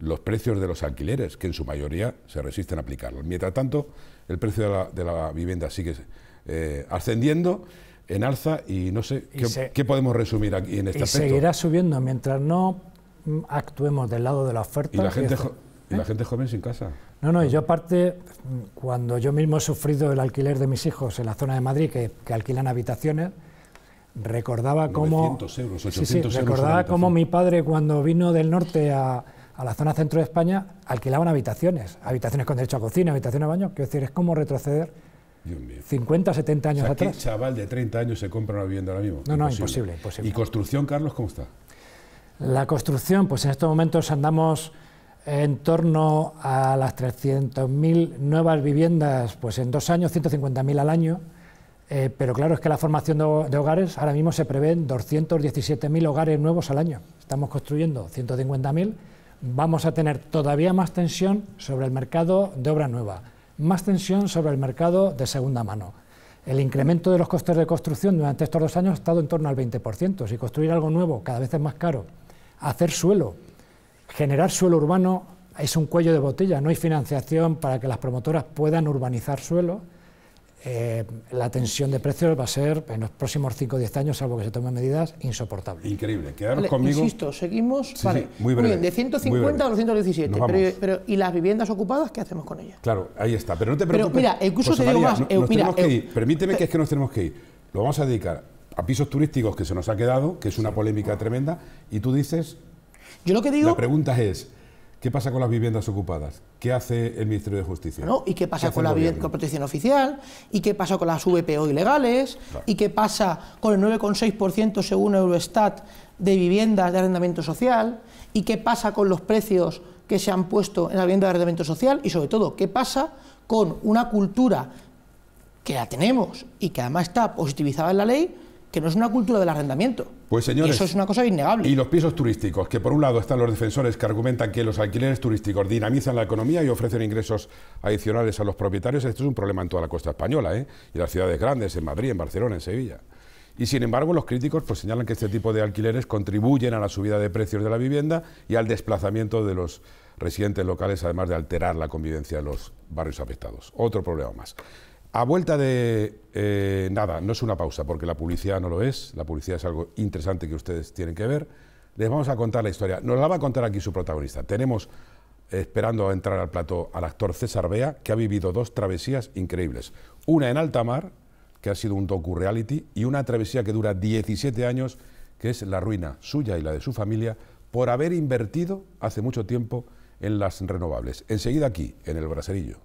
los precios de los alquileres, que en su mayoría se resisten a aplicarlos. Mientras tanto, el precio de la, de la vivienda sigue eh, ascendiendo en alza y no sé qué, podemos resumir aquí en este y seguirá subiendo mientras no mm, actuemos del lado de la oferta. Y la ¿Eh? gente, joven sin casa. No, no, y yo aparte, mm, cuando yo mismo he sufrido el alquiler de mis hijos en la zona de Madrid, que, alquilan habitaciones, recordaba cómo... 900 euros, 800 sí, recordaba cómo mi padre cuando vino del norte a, a la zona centro de España alquilaban habitaciones, habitaciones con derecho a cocina, habitaciones a baño, quiero decir, es como retroceder 50, 70 años atrás. ¿Qué chaval de 30 años se compra una vivienda ahora mismo? No, no, imposible, imposible. ¿Y construcción, Carlos, cómo está? La construcción, pues en estos momentos andamos en torno a las 300.000 nuevas viviendas, pues en dos años, 150.000 al año. Eh, pero claro, es que la formación de hogares, ahora mismo se prevén 217.000 hogares nuevos al año. Estamos construyendo 150.000 vamos a tener todavía más tensión sobre el mercado de obra nueva, más tensión sobre el mercado de segunda mano. El incremento de los costes de construcción durante estos dos años ha estado en torno al 20%. Si construir algo nuevo cada vez es más caro, hacer suelo, generar suelo urbano es un cuello de botella, no hay financiación para que las promotoras puedan urbanizar suelo eh, la tensión de precios va a ser en los próximos 5 o 10 años, salvo que se tomen medidas, insoportable. Increíble. Quedaros conmigo. Insisto, seguimos. muy, bien, de 150 a 217. ¿y las viviendas ocupadas qué hacemos con ellas? Claro, ahí está. Pero no te preocupes. Pero mira, incluso se te digo más. Eh, eh, Permíteme que es que nos tenemos que ir. Lo vamos a dedicar a pisos turísticos que se nos ha quedado, que es una polémica tremenda, y tú dices. Yo lo que digo. La pregunta es. ¿Qué pasa con las viviendas ocupadas? ¿Qué hace el Ministerio de Justicia? No, ¿Y qué pasa con la vivienda, protección oficial? ¿Y qué pasa con las VPO ilegales? ¿Y qué pasa con el 9,6% según Eurostat de viviendas de arrendamiento social? ¿Y qué pasa con los precios que se han puesto en la vivienda de arrendamiento social? Y sobre todo, ¿qué pasa con una cultura que la tenemos y que además está positivizada en la ley que no es una cultura del arrendamiento. Pues señores, eso es una cosa innegable. Y los pisos turísticos, que por un lado están los defensores que argumentan que los alquileres turísticos dinamizan la economía y ofrecen ingresos adicionales a los propietarios, esto es un problema en toda la costa española, ¿eh? y las ciudades grandes, en Madrid, en Barcelona, en Sevilla. Y sin embargo, los críticos pues, señalan que este tipo de alquileres contribuyen a la subida de precios de la vivienda y al desplazamiento de los residentes locales, además de alterar la convivencia de los barrios afectados. Otro problema más. A vuelta de eh, nada, no es una pausa, porque la publicidad no lo es, la publicidad es algo interesante que ustedes tienen que ver. Les vamos a contar la historia. Nos la va a contar aquí su protagonista. Tenemos, esperando entrar al plató, al actor César Bea, que ha vivido dos travesías increíbles. Una en alta mar, que ha sido un docu-reality, y una travesía que dura 17 años, que es la ruina suya y la de su familia, por haber invertido hace mucho tiempo en las renovables. Enseguida aquí, en el Braserillo.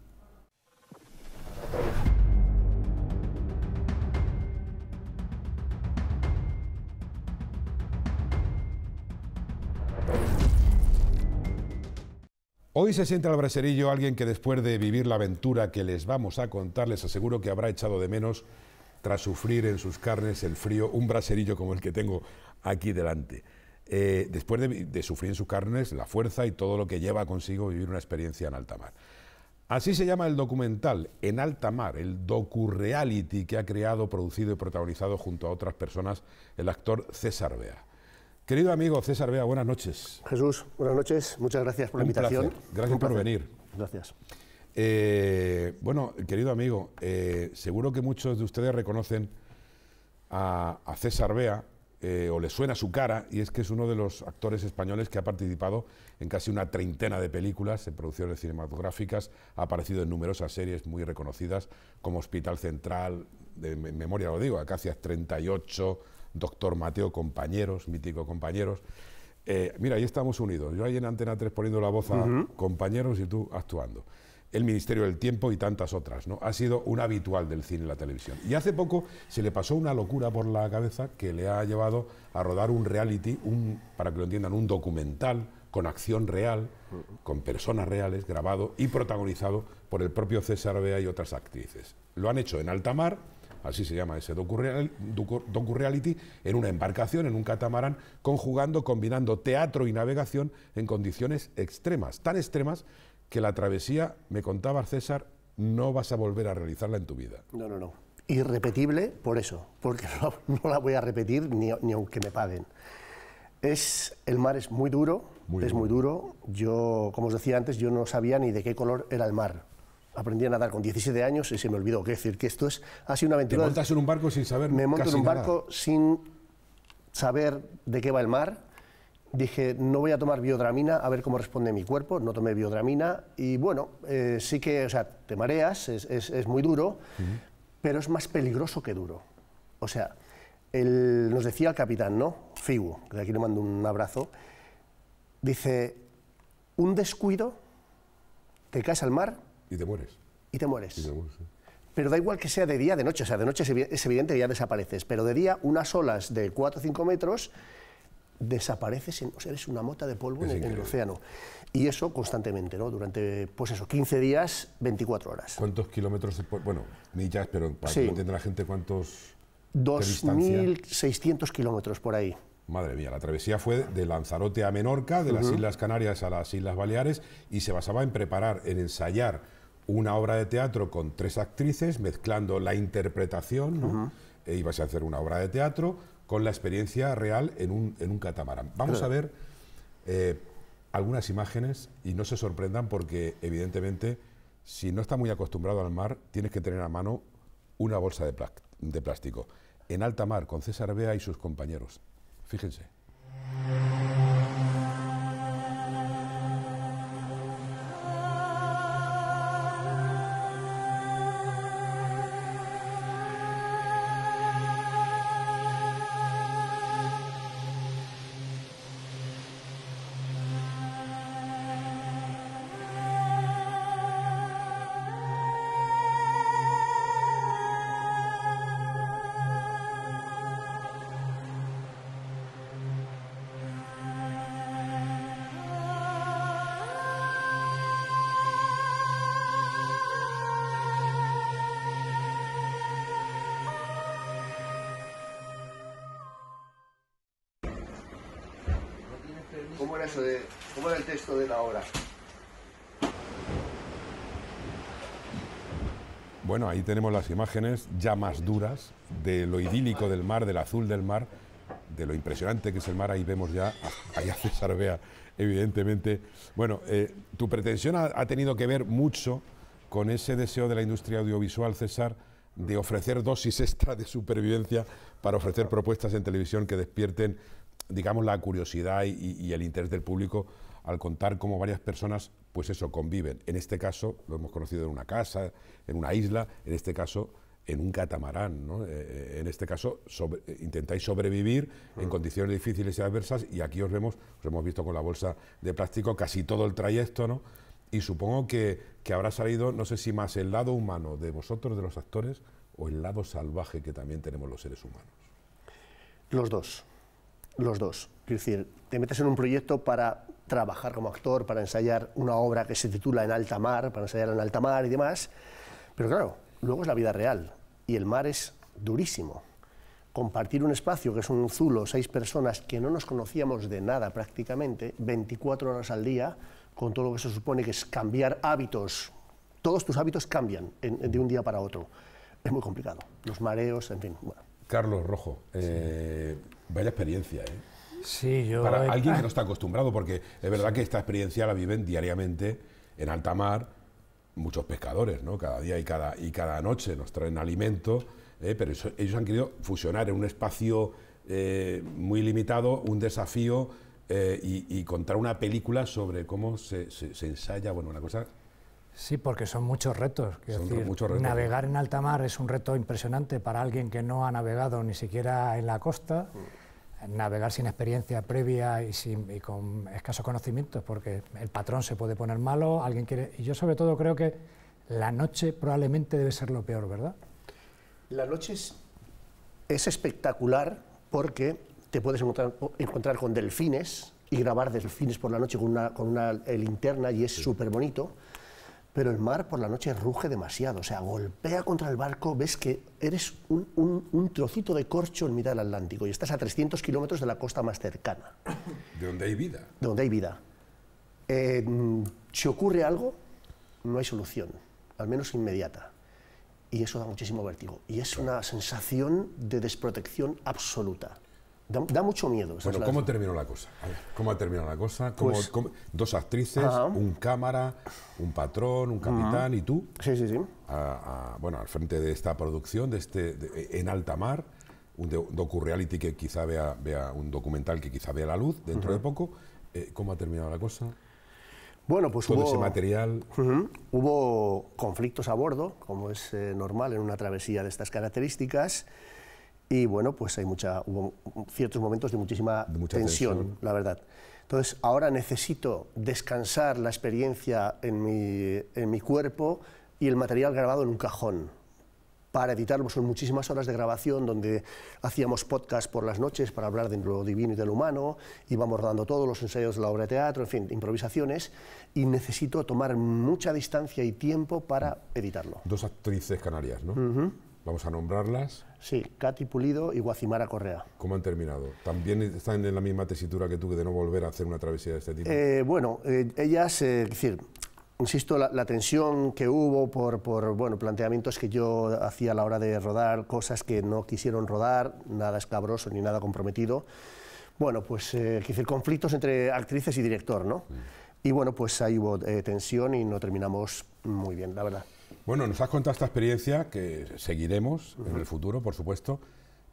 Hoy se siente al braserillo alguien que después de vivir la aventura que les vamos a contar, les aseguro que habrá echado de menos, tras sufrir en sus carnes el frío, un braserillo como el que tengo aquí delante. Eh, después de, de sufrir en sus carnes la fuerza y todo lo que lleva consigo vivir una experiencia en alta mar. Así se llama el documental En Alta Mar, el docu-reality que ha creado, producido y protagonizado junto a otras personas el actor César Bea. Querido amigo César Bea, buenas noches. Jesús, buenas noches. Muchas gracias por la invitación. Gracias por venir. Gracias. Eh, bueno, querido amigo, eh, seguro que muchos de ustedes reconocen a, a César Bea eh, o le suena su cara, y es que es uno de los actores españoles que ha participado en casi una treintena de películas, en producciones cinematográficas, ha aparecido en numerosas series muy reconocidas, como Hospital Central, de memoria lo digo, Acacias 38, Doctor Mateo Compañeros, mítico Compañeros. Eh, mira, ahí estamos unidos. Yo ahí en Antena 3 poniendo la voz a compañeros y tú actuando. El Ministerio del Tiempo y tantas otras, ¿no? Ha sido un habitual del cine y la televisión. Y hace poco se le pasó una locura por la cabeza que le ha llevado a rodar un reality, un, para que lo entiendan, un documental con acción real, con personas reales, grabado y protagonizado por el propio César Bea y otras actrices. Lo han hecho en alta mar, así se llama ese docu-reality, en una embarcación, en un catamarán, conjugando, combinando teatro y navegación en condiciones extremas, tan extremas que la travesía, me contaba César, no vas a volver a realizarla en tu vida. No, no, no. Irrepetible por eso, porque no, la voy a repetir ni, aunque me paguen. Es, el mar es muy duro, es muy duro. Yo, como os decía antes, yo no sabía ni de qué color era el mar aprendí a nadar con 17 años y se me olvidó. qué decir, que esto es, ha sido una aventura. ¿Te montas en un barco sin saber Me monto en un barco sin saber de qué va el mar, dije, no voy a tomar biodramina, a ver cómo responde mi cuerpo, no tomé biodramina y bueno, eh, sí que, o sea, te mareas, es, es, muy duro, pero es más peligroso que duro. O sea, nos decía el capitán, ¿no? Figu, que de aquí le mando un abrazo, dice, un descuido, te caes al mar... Y te mueres. Y te mueres. Pero da igual que sea de día, de noche, o sea, de noche es evidente que ya desapareces, pero de día unas olas de 4 o 5 metros desapareces, o sea, eres una mota de polvo en, el océano. Y eso constantemente, ¿no? Durante, pues eso, 15 días, 24 horas. ¿Cuántos kilómetros? bueno, millas, pero para que entienda la gente, ¿cuántos? 2.600 kilómetros por ahí. Madre mía, la travesía fue de Lanzarote a Menorca, de las Islas Canarias a las Islas Baleares, y se basaba en preparar, en ensayar una obra de teatro con tres actrices, mezclando la interpretación, ¿no? Eh, ibas a hacer una obra de teatro con la experiencia real en un, en un catamarán. Vamos a ver eh, algunas imágenes y no se sorprendan porque evidentemente si no está muy acostumbrado al mar tienes que tener a mano una bolsa de, de plástico. En alta mar con César Bea y sus compañeros. Fíjense. y tenemos las imágenes ya más duras de lo idílico del mar, del azul del mar, de lo impresionante que es el mar. Ahí vemos ya, ahí a César Bea, evidentemente. Bueno, eh, tu pretensión ha, tenido que ver mucho con ese deseo de la industria audiovisual, César, de ofrecer dosis extra de supervivencia para ofrecer propuestas en televisión que despierten, digamos, la curiosidad y, y, el interés del público al contar cómo varias personas pues eso, conviven. En este caso, lo hemos conocido en una casa, en una isla, en este caso, en un catamarán, ¿no? Eh, eh, en este caso, eh, intentáis sobrevivir en mm. condiciones difíciles y adversas, y aquí os vemos, os hemos visto con la bolsa de plástico casi todo el trayecto, ¿no? Y supongo que, que habrá salido, no sé si más el lado humano de vosotros, de los actores, o el lado salvaje que también tenemos los seres humanos. Los dos, los dos. Es decir, te metes en un proyecto para trabajar como actor, para ensayar una obra que se titula En alta mar, para ensayar en alta mar y demás. Pero claro, luego es la vida real y el mar es durísimo. Compartir un espacio, que es un zulo, seis personas que no nos conocíamos de nada prácticamente, 24 horas al día, con todo lo que se supone que es cambiar hábitos. Todos tus hábitos cambian de un día para otro. Es muy complicado. Los mareos, en fin. Carlos Rojo, eh, experiencia, ¿eh? Sí, Para alguien que no está acostumbrado, porque es verdad que esta experiencia la viven diariamente en alta mar muchos pescadores, ¿no? Cada día y cada, y cada noche nos traen alimento... ¿eh? pero ellos han querido fusionar en un espacio eh, muy limitado un desafío eh, y, contar una película sobre cómo se, ensaya, bueno, una cosa Sí, porque son muchos retos. Navegar en alta mar es un reto impresionante para alguien que no ha navegado ni siquiera en la costa. Mm navegar sin experiencia previa y, sin, y con escasos conocimientos, porque el patrón se puede poner malo, alguien quiere... Y yo sobre todo creo que la noche probablemente debe ser lo peor, ¿verdad? La noche es, espectacular porque te puedes encontrar, con delfines y grabar delfines por la noche con una, con una eh, linterna y es súper bonito pero el mar por la noche ruge demasiado, o sea, golpea contra el barco, ves que eres un, trocito de corcho en mitad del Atlántico y estás a 300 kilómetros de la costa más cercana. ¿De donde hay vida? De donde hay vida. Eh, si ocurre algo, no hay solución, al menos inmediata. Y eso da muchísimo vértigo. Y es una sensación de desprotección absoluta. Da, mucho miedo. Bueno, ¿cómo terminó la cosa? ¿Cómo ha terminado la cosa? Pues Dos actrices, un cámara, un patrón, un capitán y tú. Sí, sí, sí. bueno, al frente de esta producción, de este, e, en alta mar, un docu-reality que quizá vea, vea, un documental que quizá vea la luz dentro de poco. Eh, ¿Cómo ha terminado la cosa? Bueno, pues Todo ese material. hubo conflictos a bordo, como es eh, normal en una travesía de estas características. Y bueno, pues hay mucha, hubo ciertos momentos de muchísima tensión, la verdad. Entonces, ahora necesito descansar la experiencia en mi, cuerpo y el material grabado en un cajón para editarlo. Son muchísimas horas de grabación donde hacíamos podcast por las noches para hablar de lo divino y de lo humano, íbamos dando todos los ensayos de la obra de teatro, en fin, improvisaciones, y necesito tomar mucha distancia y tiempo para editarlo. Dos actrices canarias, ¿no? Vamos a nombrarlas. Sí, Katy Pulido y Guacimara Correa. ¿Cómo han terminado? ¿También están en la misma tesitura que tú de no volver a hacer una travesía de este tipo? Eh, bueno, eh, ellas, eh, decir, insisto, la, tensión que hubo por, por, bueno, planteamientos que yo hacía a la hora de rodar, cosas que no quisieron rodar, nada escabroso ni nada comprometido. Bueno, pues, eh, decir, conflictos entre actrices y director, ¿no? Mm. Y bueno, pues ahí hubo tensión y no terminamos muy bien, la verdad. Bueno, nos has contado esta experiencia que seguiremos en el futuro, por supuesto,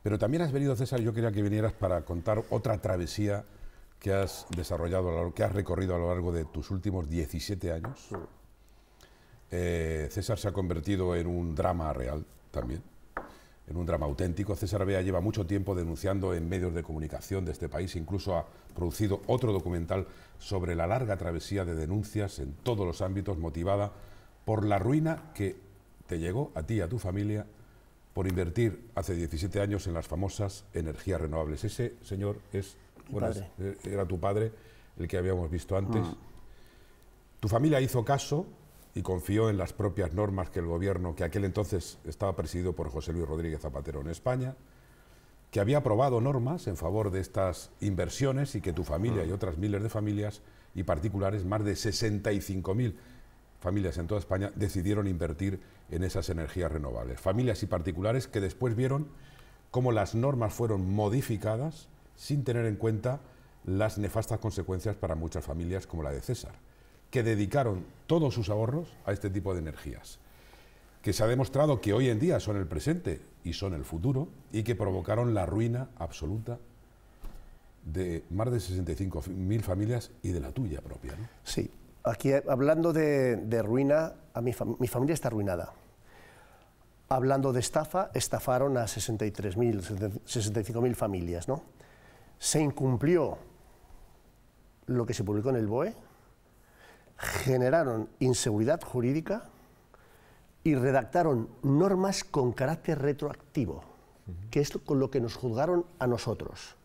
pero también has venido, César, yo quería que vinieras para contar otra travesía que has desarrollado, que has recorrido a lo largo de tus últimos 17 años. Eh, César se ha convertido en un drama real también, en un drama auténtico. César Bea lleva mucho tiempo denunciando en medios de comunicación de este país, incluso ha producido otro documental sobre la larga travesía de denuncias en todos los ámbitos motivada por la ruina que te llegó a ti y a tu familia por invertir hace 17 años en las famosas energías renovables. Ese señor es, eh, era tu padre, el que habíamos visto ah. antes. Tu familia hizo caso y confió en las propias normas que el gobierno, que aquel entonces estaba presidido por José Luis Rodríguez Zapatero en España, que había aprobado normas en favor de estas inversiones y que tu familia ah. y otras miles de familias y particulares, más de 65.000 familias en toda España decidieron invertir en esas energías renovables. Familias y particulares que después vieron cómo las normas fueron modificadas sin tener en cuenta las nefastas consecuencias para muchas familias como la de César, que dedicaron todos sus ahorros a este tipo de energías, que se ha demostrado que hoy en día son el presente y son el futuro y que provocaron la ruina absoluta de más de 65.000 familias y de la tuya propia. ¿no? Sí, Aquí hablando de, ruina, a mi, familia está arruinada. Hablando de estafa, estafaron a 63.000, 65.000 familias, ¿no? Se incumplió lo que se publicó en el BOE, generaron inseguridad jurídica y redactaron normas con carácter retroactivo, que es con lo que nos juzgaron a nosotros.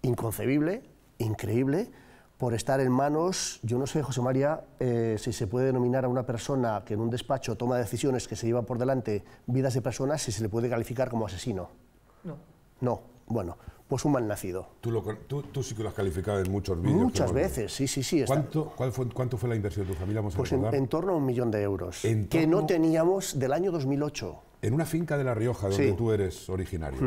Inconcebible, increíble, por estar en manos, yo no sé, José María, eh, si se puede denominar a una persona que en un despacho toma decisiones que se lleva por delante vidas de personas, si se le puede calificar como asesino. No. No, bueno, pues un mal nacido. Tú, sí que lo has calificado en muchos vídeos. Muchas veces, sí, sí, sí. ¿Cuánto, fue, la inversión de tu familia? pues en, torno a un millón de euros, que no teníamos del año 2008. En una finca de La Rioja, donde tú eres originario.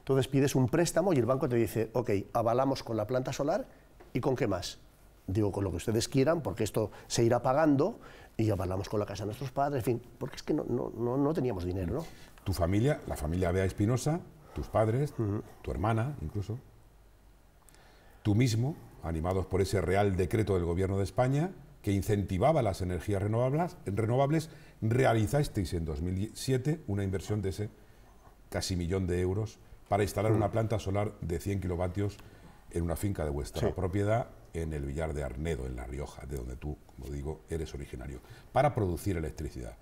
Entonces pides un préstamo y el banco te dice, ok, avalamos con la planta solar ¿Y con qué más? Digo, con lo que ustedes quieran, porque esto se irá pagando y ya hablamos con la casa de nuestros padres, en fin, porque es que no, no, teníamos dinero, ¿no? Tu familia, la familia Bea Espinosa, tus padres, tu hermana incluso, tú mismo, animados por ese real decreto del Gobierno de España que incentivaba las energías renovables, renovables realizasteis en 2007 una inversión de ese casi millón de euros para instalar una planta solar de 100 kilovatios en una finca de vuestra propiedad en el Villar de Arnedo, en La Rioja, de donde tú, como digo, eres originario, para producir electricidad.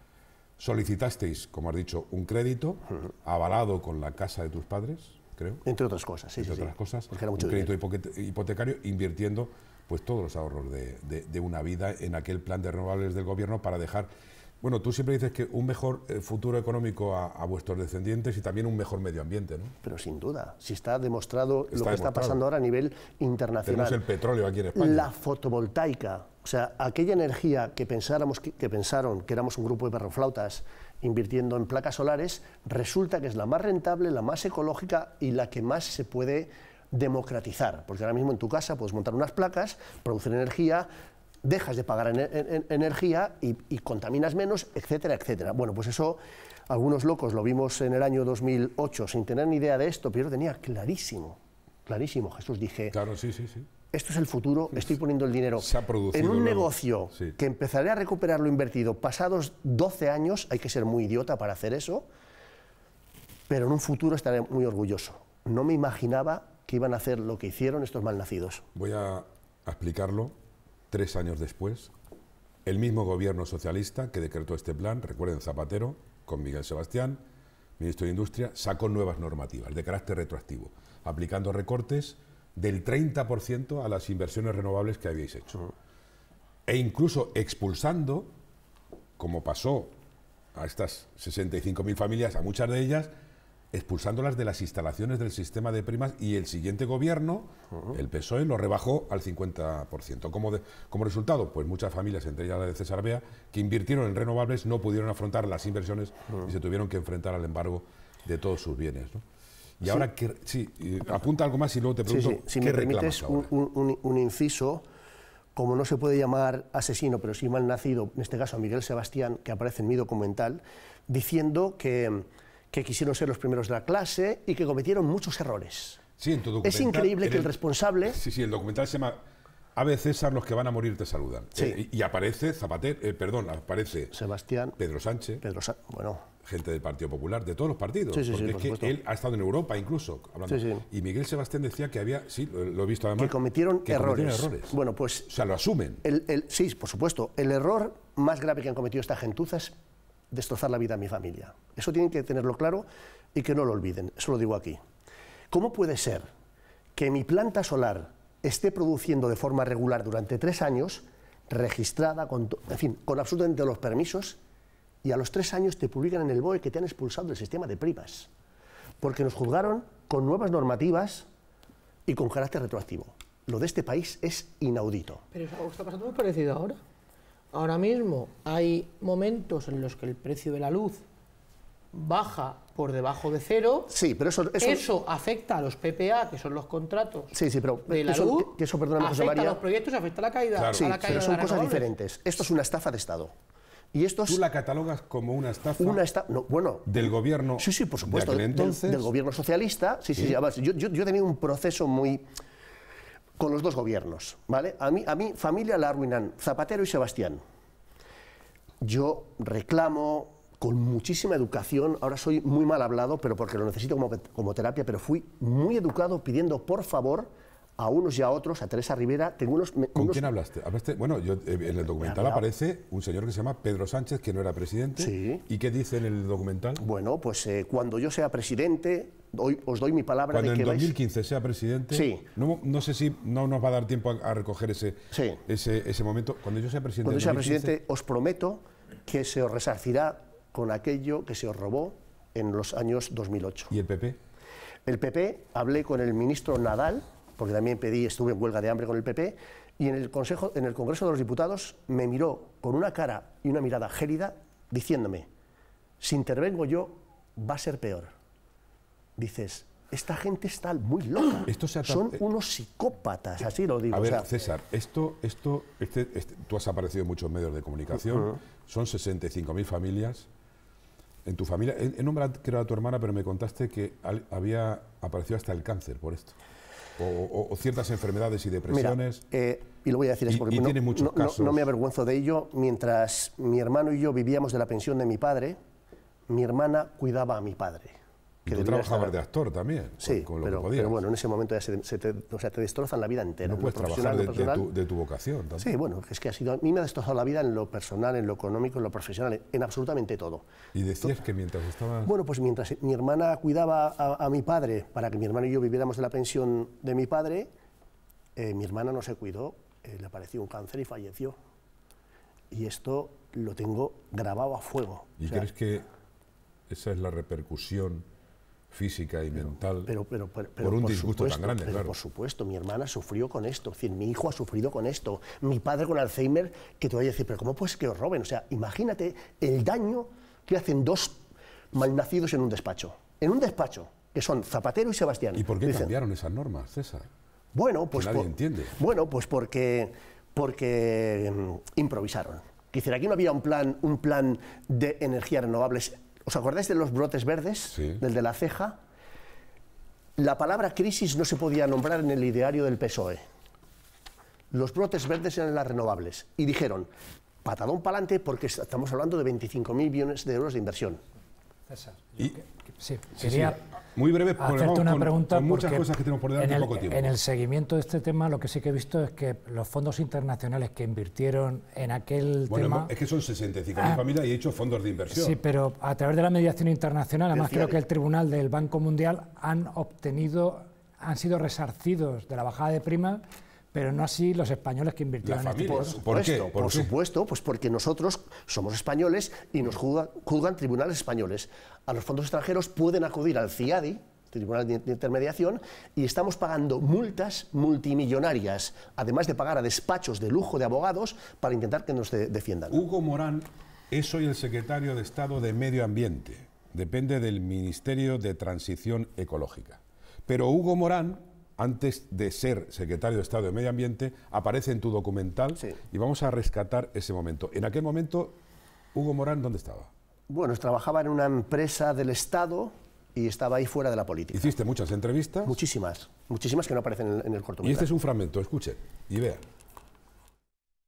Solicitasteis, como has dicho, un crédito avalado con la casa de tus padres, creo. Entre otras cosas, sí. Entre otras cosas, un crédito hipotecario invirtiendo pues todos los ahorros de, una vida en aquel plan de renovables del gobierno para dejar bueno, tú siempre dices que un mejor eh, futuro económico a, vuestros descendientes y también un mejor medio ambiente, ¿no? Pero sin duda, si está demostrado lo que está pasando ahora a nivel internacional. Tenemos el petróleo aquí en España. La fotovoltaica, o sea, aquella energía que pensáramos que, que pensaron que éramos un grupo de perroflautas invirtiendo en placas solares, resulta que es la más rentable, la más ecológica y la que más se puede democratizar, porque ahora mismo en tu casa puedes montar unas placas, producir energía, dejas de pagar energía y, contaminas menos, etcétera, etcétera. Bueno, pues eso algunos locos lo vimos en el año 2008 sin tener ni idea de esto, pero tenía clarísimo, clarísimo, Jesús. Dije, claro, sí, sí, sí. esto es el futuro, estoy poniendo el dinero. en un negocio que empezaré a recuperar lo invertido pasados 12 años, hay que ser muy idiota para hacer eso, pero en un futuro estaré muy orgulloso. No me imaginaba que iban a hacer lo que hicieron estos malnacidos. Voy a explicarlo Tres años después, el mismo gobierno socialista que decretó este plan, recuerden Zapatero, con Miguel Sebastián, ministro de Industria, sacó nuevas normativas de carácter retroactivo, aplicando recortes del 30% a las inversiones renovables que habíais hecho. E incluso expulsando, como pasó a estas 65.000 familias, a muchas de ellas, expulsándolas de las instalaciones del sistema de primas y el siguiente gobierno, el PSOE, lo rebajó al 50%. Como, como resultado, pues muchas familias, entre ellas la de César Bea, que invirtieron en renovables no pudieron afrontar las inversiones y se tuvieron que enfrentar al embargo de todos sus bienes. Y ahora, que, sí, apunta algo más y luego te pregunto, ¿qué me ahora? Un, un, inciso, como no se puede llamar asesino, pero sí mal nacido, en este caso a Miguel Sebastián, que aparece en mi documental, diciendo que que quisieron ser los primeros de la clase y que cometieron muchos errores. Sí, en es increíble que el, responsable... Sí, sí, el documental se llama a veces los que van a morir te saludan. Eh, y, aparece Zapatero, eh, perdón, aparece Sebastián, Pedro Sánchez, Pedro Sánchez, bueno, gente del Partido Popular, de todos los partidos, sí, sí, porque él ha estado en Europa incluso hablando. Y Miguel Sebastián decía que había, sí, lo, he visto además, que cometieron, errores. cometieron errores. Bueno, pues, o lo asumen. El, el, sí, por supuesto. El error más grave que han cometido estas gentuzas destrozar la vida de mi familia. Eso tienen que tenerlo claro y que no lo olviden. Eso lo digo aquí. ¿Cómo puede ser que mi planta solar esté produciendo de forma regular durante tres años, registrada, con, en fin, con absolutamente los permisos, y a los tres años te publican en el BOE que te han expulsado del sistema de primas? Porque nos juzgaron con nuevas normativas y con carácter retroactivo. Lo de este país es inaudito. Pero está pasando muy parecido ahora. Ahora mismo hay momentos en los que el precio de la luz baja por debajo de cero. Sí, pero eso, eso, afecta a los PPA, que son los contratos. Sí, sí, pero de la eso, luz, eso afecta a los proyectos, afecta a la caída. la pero son cosas diferentes. Esto es una estafa de Estado. Y esto es, ¿Tú la catalogas como una estafa? Una estafa, no, bueno. Del gobierno. Sí, sí, por supuesto. Del, gobierno socialista. Sí, sí, sí. yo, yo, yo, he tenido un proceso muy con los dos gobiernos, ¿vale? A mí, a mi familia la arruinan Zapatero y Sebastián. Yo reclamo con muchísima educación, ahora soy muy mal hablado, pero porque lo necesito como, como terapia, pero fui muy educado pidiendo por favor a unos y a otros, a Teresa Rivera. Tengo unos, ¿Con quién hablaste? Este, bueno, yo, eh, en el documental aparece un señor que se llama Pedro Sánchez, que no era presidente. ¿Y qué dice en el documental? Bueno, pues eh, cuando yo sea presidente, os doy mi palabra de que en 2015 sea presidente, sí. no, sé si no nos va a dar tiempo a, recoger ese, ese, momento. Cuando yo sea presidente... Cuando yo sea presidente, os prometo que se os resarcirá con aquello que se os robó en los años 2008. ¿Y el PP? El PP, hablé con el ministro Nadal porque también pedí, estuve en huelga de hambre con el PP, y en el, Consejo, en el Congreso de los Diputados me miró con una cara y una mirada gélida diciéndome, si intervengo yo, va a ser peor. Dices, esta gente está muy loca. Son eh, unos psicópatas, así lo digo. A ver, César, esto, esto, este, este, tú has aparecido en muchos medios de comunicación, son 65.000 familias. En tu familia, en nombre nombrado que tu hermana, pero me contaste que había aparecido hasta el cáncer por esto o, ciertas enfermedades y depresiones. Eh, y lo voy a decir, es porque no, no me avergüenzo de ello. Mientras mi hermano y yo vivíamos de la pensión de mi padre, mi hermana cuidaba a mi padre. Que tú trabajabas de actor también. Sí, con, lo pero, que podías. bueno, en ese momento ya se, te, destrozan la vida entera. No puedes trabajar de, tu, vocación. ¿también? Sí, bueno, es que ha sido, a mí me ha destrozado la vida en lo personal, en lo económico, en lo profesional, en absolutamente todo. ¿Y decías que mientras estaba... Bueno, pues mientras mi hermana cuidaba a, mi padre para que mi hermano y yo viviéramos de la pensión de mi padre, eh, mi hermana no se cuidó, eh, le apareció un cáncer y falleció. Y esto lo tengo grabado a fuego. ¿Y crees que esa es la repercusión física y mental pero, pero, por un disgusto tan grande. por supuesto, mi hermana sufrió con esto, mi hijo ha sufrido con esto, mi padre con Alzheimer, que te voy a decir, pero ¿cómo puedes que os roben? O sea, imagínate el daño que hacen dos malnacidos en un despacho, en un despacho, que son Zapatero y Sebastián. ¿Y por qué cambiaron esas normas, César? Bueno, pues... entiende. Bueno, pues porque, porque mm, improvisaron. Que aquí no había un plan, un plan de energías renovables ¿Os acordáis de los brotes verdes? Del de la ceja. La palabra crisis no se podía nombrar en el ideario del PSOE. Los brotes verdes eran las renovables. Y dijeron, patadón para adelante porque estamos hablando de 25.000 millones de euros de inversión. César, muy breve, hacerte una pregunta que por en el, seguimiento de este tema, lo que sí que he visto es que los fondos internacionales que invirtieron en aquel tema. Es que son 65.000 ah. familias y he hecho fondos de inversión. Sí, pero a través de la mediación internacional, además creo que el Tribunal del Banco Mundial han obtenido, han sido resarcidos de la bajada de prima pero no así los españoles que invirtieron en este por, supuesto, supuesto, pues porque nosotros somos españoles y nos juzgan, tribunales españoles. A los fondos extranjeros pueden acudir al CIADI, Tribunal de Intermediación, y estamos pagando multas multimillonarias, además de pagar a despachos de lujo de abogados para intentar que nos defiendan. Hugo Morán es hoy el secretario de Estado de Medio Ambiente. Depende del Ministerio de Transición Ecológica. Pero Hugo Morán antes de ser secretario de Estado de Medio Ambiente, aparece en tu documental y vamos a rescatar ese momento. En aquel momento, Hugo Morán, ¿dónde estaba? Bueno, trabajaba en una empresa del Estado y estaba ahí fuera de la política. ¿Hiciste muchas entrevistas? Muchísimas, muchísimas que no aparecen en el corto. Y este es un fragmento, escuche y vean.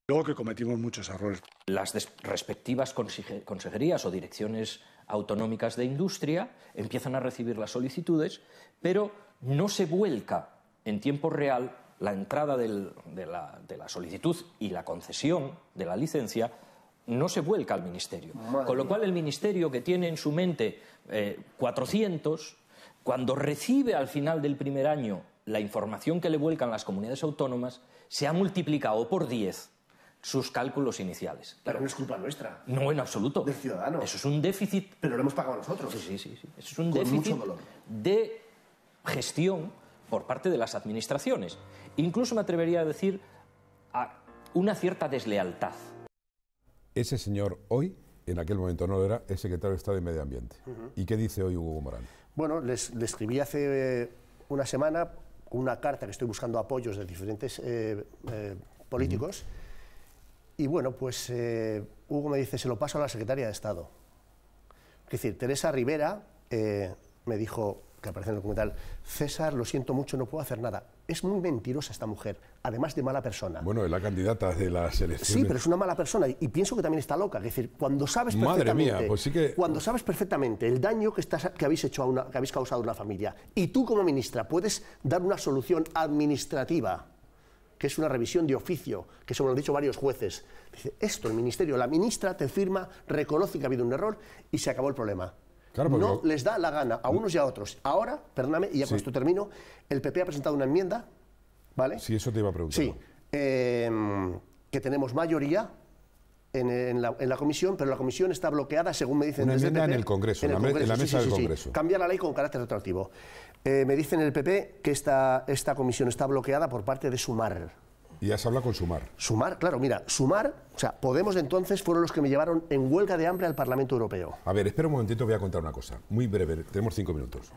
Luego que cometimos muchos errores. Las respectivas consejerías o direcciones autonómicas de industria empiezan a recibir las solicitudes, pero no se vuelca en tiempo real la entrada de, la, solicitud y la concesión de la licencia no se vuelca al Ministerio. Con lo cual el Ministerio que tiene en su mente 400, eh, cuando recibe al final del primer año la información que le vuelcan las comunidades autónomas, se ha multiplicado por 10 sus cálculos iniciales. Pero no es culpa nuestra. No, en absoluto. Del ciudadano. Eso es un déficit. Pero lo hemos pagado nosotros. Sí, sí, sí. sí. Eso es un déficit de gestión por parte de las administraciones. Incluso me atrevería a decir a una cierta deslealtad. Ese señor hoy, en aquel momento no lo era, es secretario de Estado de Medio Ambiente. ¿Y qué dice hoy Hugo Morán? Bueno, le escribí hace eh, una semana una carta que estoy buscando apoyos de diferentes eh, eh, políticos. Y bueno, pues Hugo me dice, se lo paso a la secretaria de Estado. Es decir, Teresa Rivera me dijo, que aparece en el documental, César, lo siento mucho, no puedo hacer nada. Es muy mentirosa esta mujer, además de mala persona. Bueno, es la candidata de la selección. Sí, pero es una mala persona y, pienso que también está loca. Es decir, cuando sabes perfectamente, pues cuando sabes perfectamente el daño que, que habéis hecho a una, que habéis causado a una familia y tú como ministra puedes dar una solución administrativa que es una revisión de oficio, que se lo han dicho varios jueces. Dice, esto el ministerio, la ministra te firma, reconoce que ha habido un error y se acabó el problema no les da la gana a unos y a otros. Ahora, perdóname, y ya sí. con esto termino, el PP ha presentado una enmienda, ¿vale? Sí, eso te iba a preguntar. Sí, em, que tenemos mayoría en, la, comisión, pero la comisión está bloqueada, según me dicen desde el en el Congreso, en, el Congreso, la, mesa del Cambiar la ley con carácter retroactivo. Eh, me dicen el PP que esta, esta comisión está bloqueada por parte de Sumar. Y ya hablado habla con Sumar. Sumar, claro, mira, Sumar, o sea, Podemos entonces fueron los que me llevaron en huelga de hambre al Parlamento Europeo. A ver, espera un momentito, voy a contar una cosa, muy breve, tenemos cinco minutos.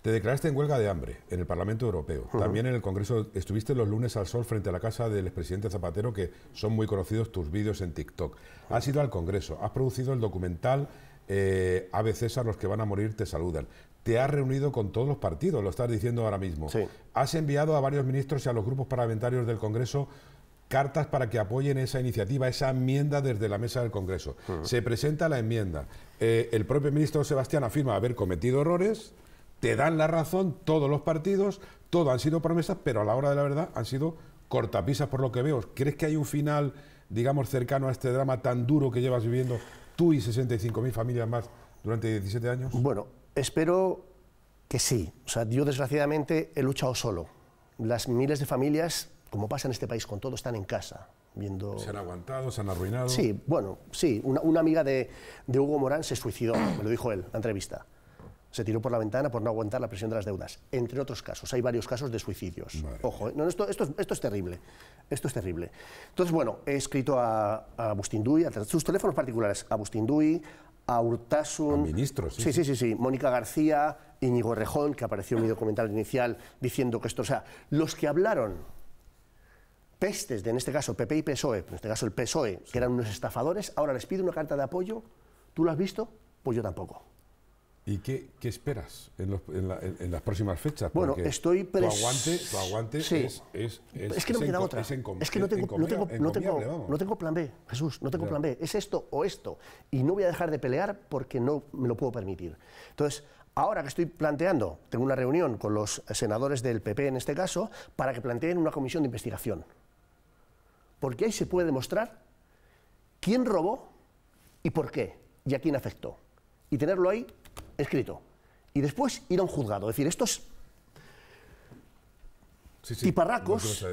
Te declaraste en huelga de hambre en el Parlamento Europeo. También en el Congreso estuviste los lunes al sol frente a la casa del expresidente Zapatero, que son muy conocidos tus vídeos en TikTok. Has ido al Congreso, has producido el documental eh, veces a los que van a morir te saludan te has reunido con todos los partidos, lo estás diciendo ahora mismo. Has enviado a varios ministros y a los grupos parlamentarios del Congreso cartas para que apoyen esa iniciativa, esa enmienda desde la mesa del Congreso. Mm. Se presenta la enmienda. Eh, el propio ministro Sebastián afirma haber cometido errores, te dan la razón todos los partidos, todo han sido promesas, pero a la hora de la verdad han sido cortapisas por lo que veo. ¿Crees que hay un final, digamos, cercano a este drama tan duro que llevas viviendo tú y 65.000 familias más durante 17 años? Bueno, Espero que sí. O sea, yo desgraciadamente he luchado solo. Las miles de familias, como pasa en este país con todo, están en casa. Viendo... ¿Se han aguantado? ¿Se han arruinado? Sí, bueno, sí. Una, amiga de, Hugo Morán se suicidó, me lo dijo él, en la entrevista. Se tiró por la ventana por no aguantar la presión de las deudas, entre otros casos. Hay varios casos de suicidios. Ojo, ¿eh? esto, esto, es terrible. Esto es terrible. Entonces, bueno, he escrito a, a Dui, a sus teléfonos particulares, a Agustín Dui, a Urtasun. sí. Sí, sí, sí, Mónica García, Íñigo Rejón, que apareció en mi documental inicial diciendo que esto. O sea, los que hablaron pestes de, en este caso, PP y PSOE, en este caso el PSOE, que eran unos estafadores, ahora les pido una carta de apoyo. ¿Tú lo has visto? Pues yo tampoco. ¿Y qué, esperas en, las próximas fechas? bueno, estoy tu aguante, aguante es, es, que no me queda otra. Es, que no tengo, no no, tengo, plan B, Jesús, no tengo plan B. Es esto o esto. Y no voy a dejar de pelear porque no me lo puedo permitir. Entonces, ahora que estoy planteando, tengo una reunión con los senadores del PP en este caso, para que planteen una comisión de investigación. Porque ahí se puede demostrar quién robó y por qué, y a quién afectó. Y tenerlo ahí escrito, y después ir a un juzgado. Es decir, estos tiparracos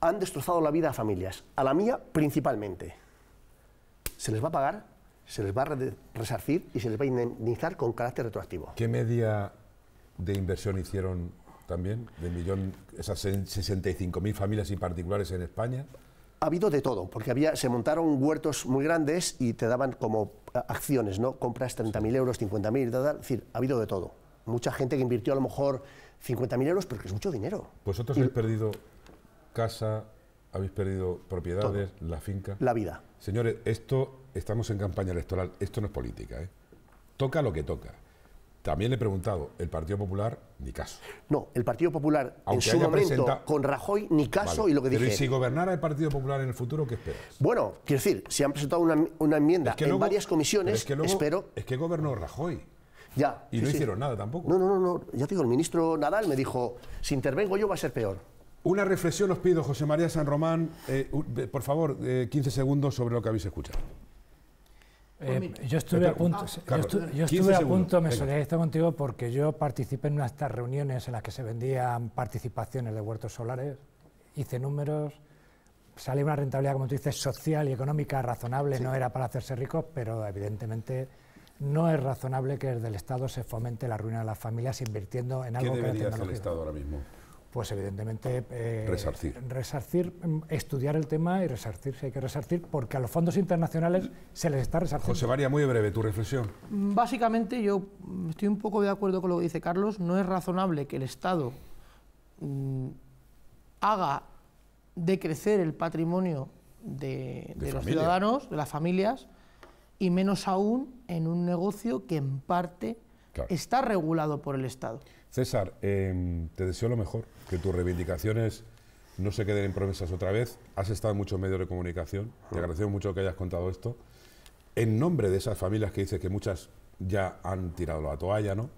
han destrozado la vida a familias, a la mía principalmente. Se les va a pagar, se les va a resarcir y se les va a indemnizar con carácter retroactivo. ¿Qué media de inversión hicieron también, de millón, esas 65.000 familias y particulares en España? ha habido de todo, porque había, se montaron huertos muy grandes y te daban como eh, acciones, ¿no? Compras 30.000 euros, 50.000, mil, tal. Es decir, ha habido de todo. Mucha gente que invirtió a lo mejor 50.000 euros, porque es mucho dinero. ¿Vosotros habéis perdido casa, habéis perdido propiedades, la finca? La vida. Señores, esto, estamos en campaña electoral, esto no es política, ¿eh? Toca lo que toca. También le he preguntado, ¿el Partido Popular ni caso? No, el Partido Popular en su momento con Rajoy ni caso y lo que dije... Pero ¿y si gobernara el Partido Popular en el futuro, qué esperas? Bueno, quiero decir, si han presentado una, enmienda en varias comisiones, es que luego, espero... Es que gobernó Rajoy. Ya. Y no hicieron nada tampoco. No, no, no, no, ya te digo, el ministro Nadal me dijo, si intervengo yo va a ser peor. Una reflexión os pido, José María San Román, eh, por favor, 15 eh, segundos sobre lo que habéis escuchado. Eh, pues yo estuve a punto, ah, yo estuve, a punto, me solidarizo contigo porque yo participé en unas reuniones en las que se vendían participaciones de huertos solares, hice números, sale una rentabilidad, como tú dices, social y económica razonable, no era para hacerse ricos, pero evidentemente no es razonable que desde el Estado se fomente la ruina de las familias invirtiendo en algo que no hacer el Estado ahora mismo? pues evidentemente... Eh, resarcir. Mm, estudiar el tema y resarcir, si hay que resarcir, porque a los fondos internacionales se les está resarciendo. José María, muy breve, tu reflexión. Básicamente yo estoy un poco de acuerdo con lo que dice Carlos, no es razonable que el Estado mm, haga decrecer el patrimonio de, los ciudadanos, de las familias, y menos aún en un negocio que en parte está regulado por el Estado. César, em, te deseo lo mejor, que tus reivindicaciones no se queden en promesas otra vez. Has estado en muchos medios de comunicación, te agradezco mucho que hayas contado esto. En nombre de esas familias que dices que muchas ya han tirado la toalla, ¿no?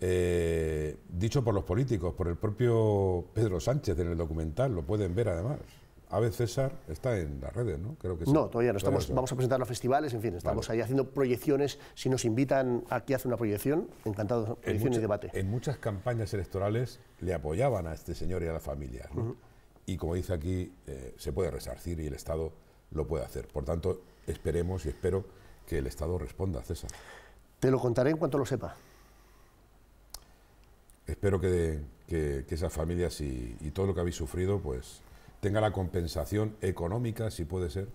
Eh, dicho por los políticos, por el propio Pedro Sánchez en el documental, lo pueden ver además. A ver, César está en las redes, ¿no? Creo que No, todavía no. Estamos, vamos a presentar los festivales, en fin, estamos ahí haciendo proyecciones. Si nos invitan aquí a hacer una proyección, encantados, proyecciones y debate. En muchas campañas electorales le apoyaban a este señor y a la familia, ¿no? Y como dice aquí, eh, se puede resarcir y el Estado lo puede hacer. Por tanto, esperemos y espero que el Estado responda César. Te lo contaré en cuanto lo sepa. Espero que, esas familias y, y todo lo que habéis sufrido, pues tenga la compensación económica, si puede ser,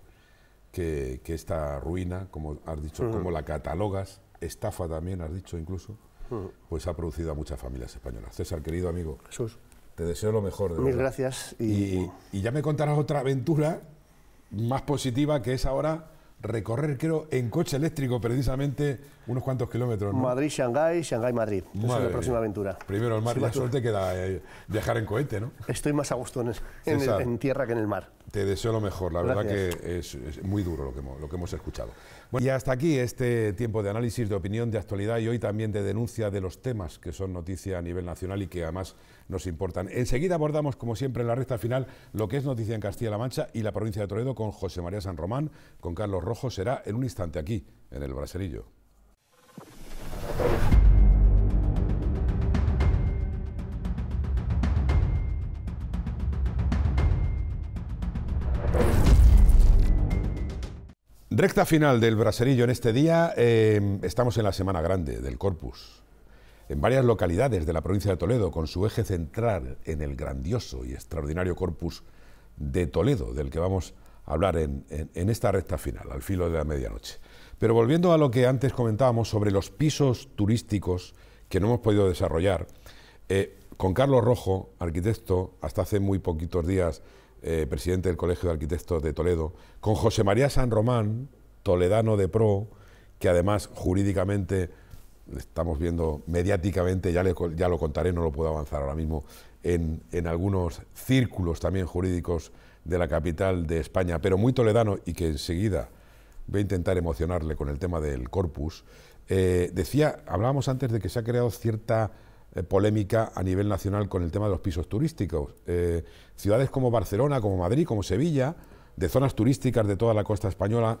que, esta ruina, como has dicho, como la catalogas, estafa también, has dicho incluso, pues ha producido a muchas familias españolas. César, querido amigo. Te deseo lo mejor. De Mil gracias. y ya me contarás otra aventura más positiva que es ahora recorrer, creo, en coche eléctrico precisamente unos cuantos kilómetros, madrid Madrid-Shanghái, Shanghái-Madrid. es la próxima aventura. Primero el mar, la suerte queda eh, viajar en cohete, ¿no? Estoy más a gusto en, tierra que en el mar. Te deseo lo mejor, la verdad que es, muy duro lo que, hemos, escuchado. Bueno, y hasta aquí este tiempo de análisis, de opinión, de actualidad y hoy también de denuncia de los temas que son noticia a nivel nacional y que además nos importan. Enseguida abordamos, como siempre, en la recta final lo que es noticia en Castilla-La Mancha y la provincia de Toledo con José María San Román, con Carlos Rojo. Será en un instante aquí, en el Braserillo. Recta final del braserillo en este día. Eh, estamos en la semana grande del Corpus. En varias localidades de la provincia de Toledo, con su eje central en el grandioso y extraordinario Corpus de Toledo, del que vamos a hablar en esta recta final, al filo de la medianoche. Pero volviendo a lo que antes comentábamos sobre los pisos turísticos que no hemos podido desarrollar, eh, con Carlos Rojo, arquitecto, hasta hace muy poquitos días eh, presidente del Colegio de Arquitectos de Toledo, con José María San Román, toledano de pro, que además jurídicamente estamos viendo mediáticamente, ya, ya lo contaré, no lo puedo avanzar ahora mismo, en, en, algunos círculos también jurídicos de la capital de España, pero muy toledano y que enseguida voy a intentar emocionarle con el tema del corpus. Eh, decía, hablábamos antes de que se ha creado cierta eh, polémica a nivel nacional con el tema de los pisos turísticos. Eh, ciudades como Barcelona, como Madrid, como Sevilla, de zonas turísticas de toda la costa española,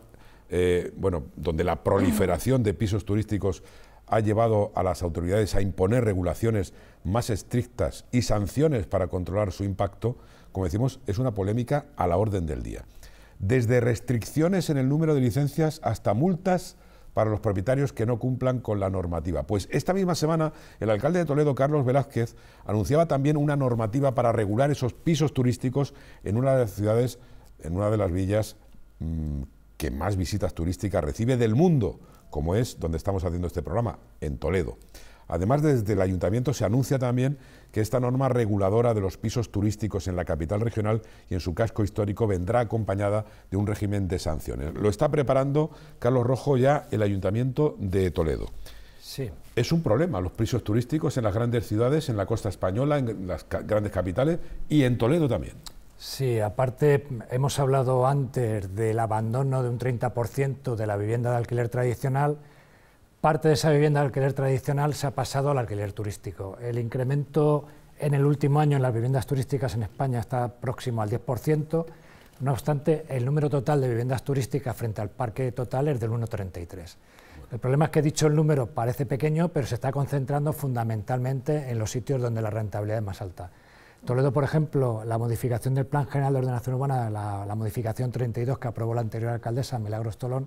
bueno, donde la proliferación de pisos turísticos ha llevado a las autoridades a imponer regulaciones más estrictas y sanciones para controlar su impacto, como decimos, es una polémica a la orden del día desde restricciones en el número de licencias hasta multas para los propietarios que no cumplan con la normativa. Pues esta misma semana el alcalde de Toledo, Carlos Velázquez, anunciaba también una normativa para regular esos pisos turísticos en una de las ciudades, en una de las villas mm, que más visitas turísticas recibe del mundo, como es donde estamos haciendo este programa, en Toledo. Además, desde el ayuntamiento se anuncia también que esta norma reguladora de los pisos turísticos en la capital regional y en su casco histórico vendrá acompañada de un régimen de sanciones. Lo está preparando Carlos Rojo ya el ayuntamiento de Toledo. Sí. Es un problema los pisos turísticos en las grandes ciudades, en la costa española, en las grandes capitales y en Toledo también. Sí, aparte hemos hablado antes del abandono de un 30% de la vivienda de alquiler tradicional Parte de esa vivienda de alquiler tradicional se ha pasado al alquiler turístico. El incremento en el último año en las viviendas turísticas en España está próximo al 10%. No obstante, el número total de viviendas turísticas frente al parque total es del 1,33. El problema es que dicho el número parece pequeño, pero se está concentrando fundamentalmente en los sitios donde la rentabilidad es más alta. Toledo, por ejemplo, la modificación del Plan General de Ordenación Urbana, la, modificación 32 que aprobó la anterior alcaldesa, Milagros Tolón,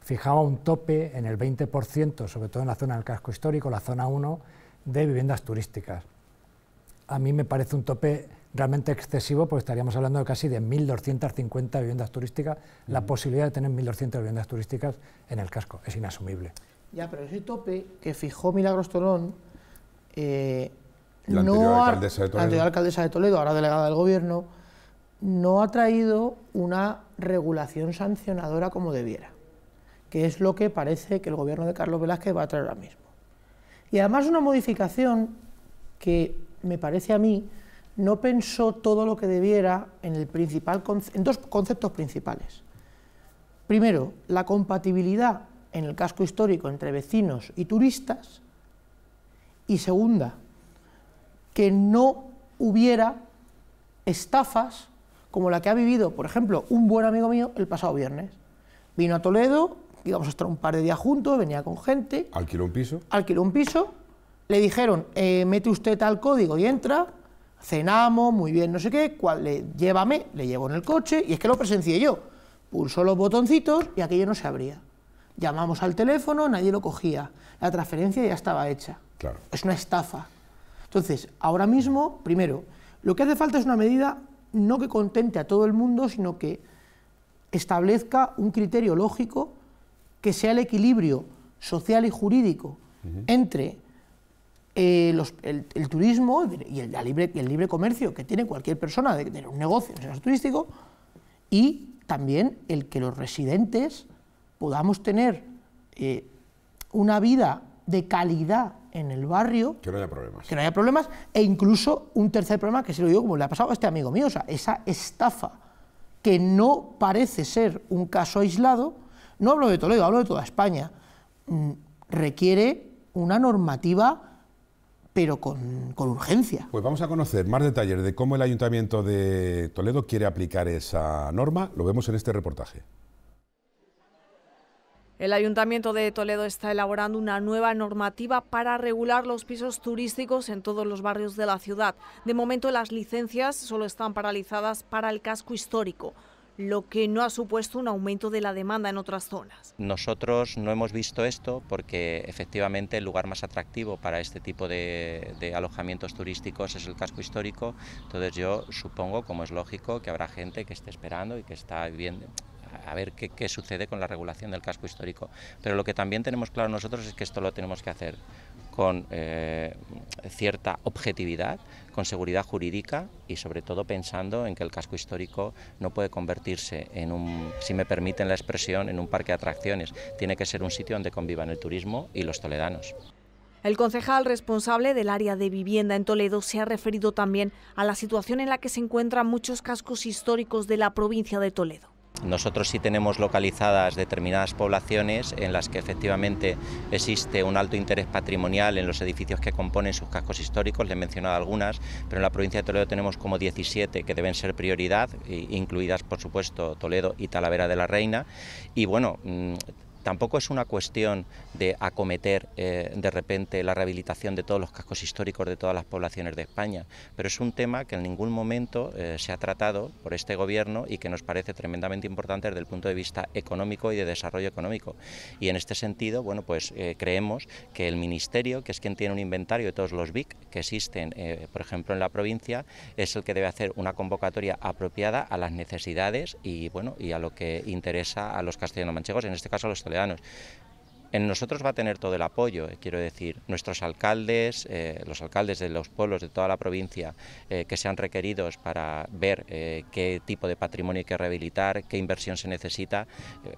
fijaba un tope en el 20%, sobre todo en la zona del casco histórico, la zona 1, de viviendas turísticas. A mí me parece un tope realmente excesivo porque estaríamos hablando de casi de 1.250 viviendas turísticas, la posibilidad de tener 1.200 viviendas turísticas en el casco. Es inasumible. Ya, pero ese tope que fijó Milagros Torón, eh, la de anterior alcaldesa de Toledo, ahora delegada del gobierno, no ha traído una regulación sancionadora como debiera que es lo que parece que el gobierno de Carlos Velázquez va a traer ahora mismo. Y además una modificación que me parece a mí no pensó todo lo que debiera en, el principal, en dos conceptos principales. Primero, la compatibilidad en el casco histórico entre vecinos y turistas. Y segunda, que no hubiera estafas como la que ha vivido, por ejemplo, un buen amigo mío el pasado viernes. Vino a Toledo íbamos a estar un par de días juntos, venía con gente. ¿Alquiló un piso? Alquiló un piso. Le dijeron, eh, mete usted tal código y entra, cenamos, muy bien, no sé qué, llévame, le llevo en el coche, y es que lo presencié yo. Pulsó los botoncitos y aquello no se abría. Llamamos al teléfono, nadie lo cogía. La transferencia ya estaba hecha. Claro. Es una estafa. Entonces, ahora mismo, primero, lo que hace falta es una medida no que contente a todo el mundo, sino que establezca un criterio lógico que sea el equilibrio social y jurídico entre eh, el, turismo y el, libre, comercio que tiene cualquier persona de, un negocio, un turístico, y también el que los residentes podamos tener eh, una vida de calidad en el barrio. Que no haya problemas. Que no haya problemas. E incluso un tercer problema, que se lo digo como le ha pasado a este amigo mío, sea, esa estafa que no parece ser un caso aislado, no hablo de Toledo, hablo de toda España, mm, requiere una normativa pero con, urgencia. Pues vamos a conocer más detalles de cómo el Ayuntamiento de Toledo quiere aplicar esa norma. Lo vemos en este reportaje. El Ayuntamiento de Toledo está elaborando una nueva normativa para regular los pisos turísticos en todos los barrios de la ciudad. De momento las licencias solo están paralizadas para el casco histórico lo que no ha supuesto un aumento de la demanda en otras zonas. Nosotros no hemos visto esto porque efectivamente el lugar más atractivo para este tipo de, alojamientos turísticos es el casco histórico, entonces yo supongo, como es lógico, que habrá gente que esté esperando y que está viviendo a ver qué, sucede con la regulación del casco histórico. Pero lo que también tenemos claro nosotros es que esto lo tenemos que hacer con eh, cierta objetividad, con seguridad jurídica y sobre todo pensando en que el casco histórico no puede convertirse en un, si me permiten la expresión, en un parque de atracciones. Tiene que ser un sitio donde convivan el turismo y los toledanos. El concejal responsable del área de vivienda en Toledo se ha referido también a la situación en la que se encuentran muchos cascos históricos de la provincia de Toledo. Nosotros sí tenemos localizadas determinadas poblaciones en las que efectivamente existe un alto interés patrimonial en los edificios que componen sus cascos históricos, Le he mencionado algunas, pero en la provincia de Toledo tenemos como 17 que deben ser prioridad, incluidas por supuesto Toledo y Talavera de la Reina. Y bueno, mm, Tampoco es una cuestión de acometer eh, de repente la rehabilitación de todos los cascos históricos de todas las poblaciones de España, pero es un tema que en ningún momento eh, se ha tratado por este gobierno y que nos parece tremendamente importante desde el punto de vista económico y de desarrollo económico. Y en este sentido, bueno, pues eh, creemos que el Ministerio, que es quien tiene un inventario de todos los BIC que existen, por ejemplo, en la provincia, es el que debe hacer una convocatoria apropiada a las necesidades y, bueno, y a lo que interesa a los castellanos manchegos, en este caso los soledanos en nosotros va a tener todo el apoyo, eh, quiero decir, nuestros alcaldes, eh, los alcaldes de los pueblos de toda la provincia eh, que sean requeridos para ver qué tipo de patrimonio hay que rehabilitar, qué inversión se necesita.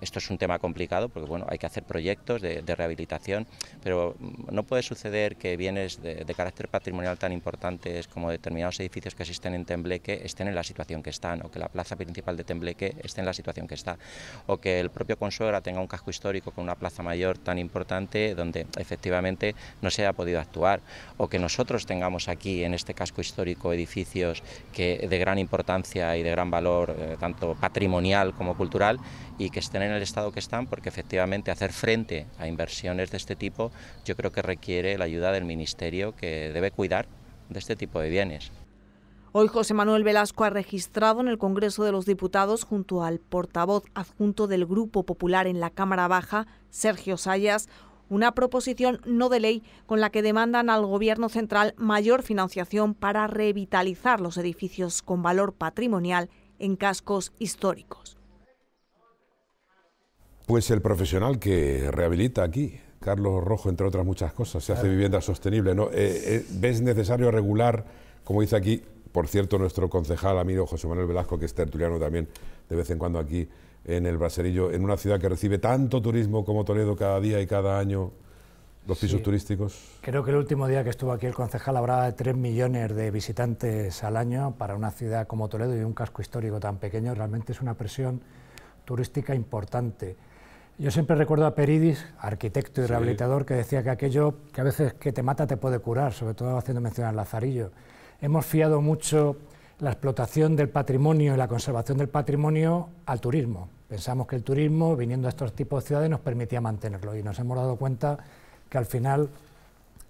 Esto es un tema complicado porque bueno, hay que hacer proyectos de, rehabilitación, pero no puede suceder que bienes de, carácter patrimonial tan importantes como determinados edificios que existen en Tembleque estén en la situación que están, o que la plaza principal de Tembleque esté en la situación que está, o que el propio Consuegra tenga un casco histórico con una plaza mayor tan importante donde efectivamente no se haya podido actuar o que nosotros tengamos aquí en este casco histórico edificios que de gran importancia y de gran valor eh, tanto patrimonial como cultural y que estén en el estado que están porque efectivamente hacer frente a inversiones de este tipo yo creo que requiere la ayuda del ministerio que debe cuidar de este tipo de bienes. Hoy José Manuel Velasco ha registrado en el Congreso de los Diputados, junto al portavoz adjunto del Grupo Popular en la Cámara Baja, Sergio Sayas, una proposición no de ley con la que demandan al Gobierno central mayor financiación para revitalizar los edificios con valor patrimonial en cascos históricos. Pues el profesional que rehabilita aquí, Carlos Rojo, entre otras muchas cosas, se hace vivienda sostenible. ¿no? Eh, eh, ¿Ves necesario regular, como dice aquí, por cierto, nuestro concejal, amigo José Manuel Velasco, que es tertuliano también de vez en cuando aquí en el Braserillo, en una ciudad que recibe tanto turismo como Toledo cada día y cada año, los pisos turísticos. Creo que el último día que estuvo aquí el concejal hablaba de 3 millones de visitantes al año para una ciudad como Toledo y un casco histórico tan pequeño. Realmente es una presión turística importante. Yo siempre recuerdo a Peridis, arquitecto y rehabilitador, que decía que aquello que a veces que te mata te puede curar, sobre todo haciendo mención al Lazarillo hemos fiado mucho la explotación del patrimonio y la conservación del patrimonio al turismo. Pensamos que el turismo, viniendo a estos tipos de ciudades, nos permitía mantenerlo y nos hemos dado cuenta que al final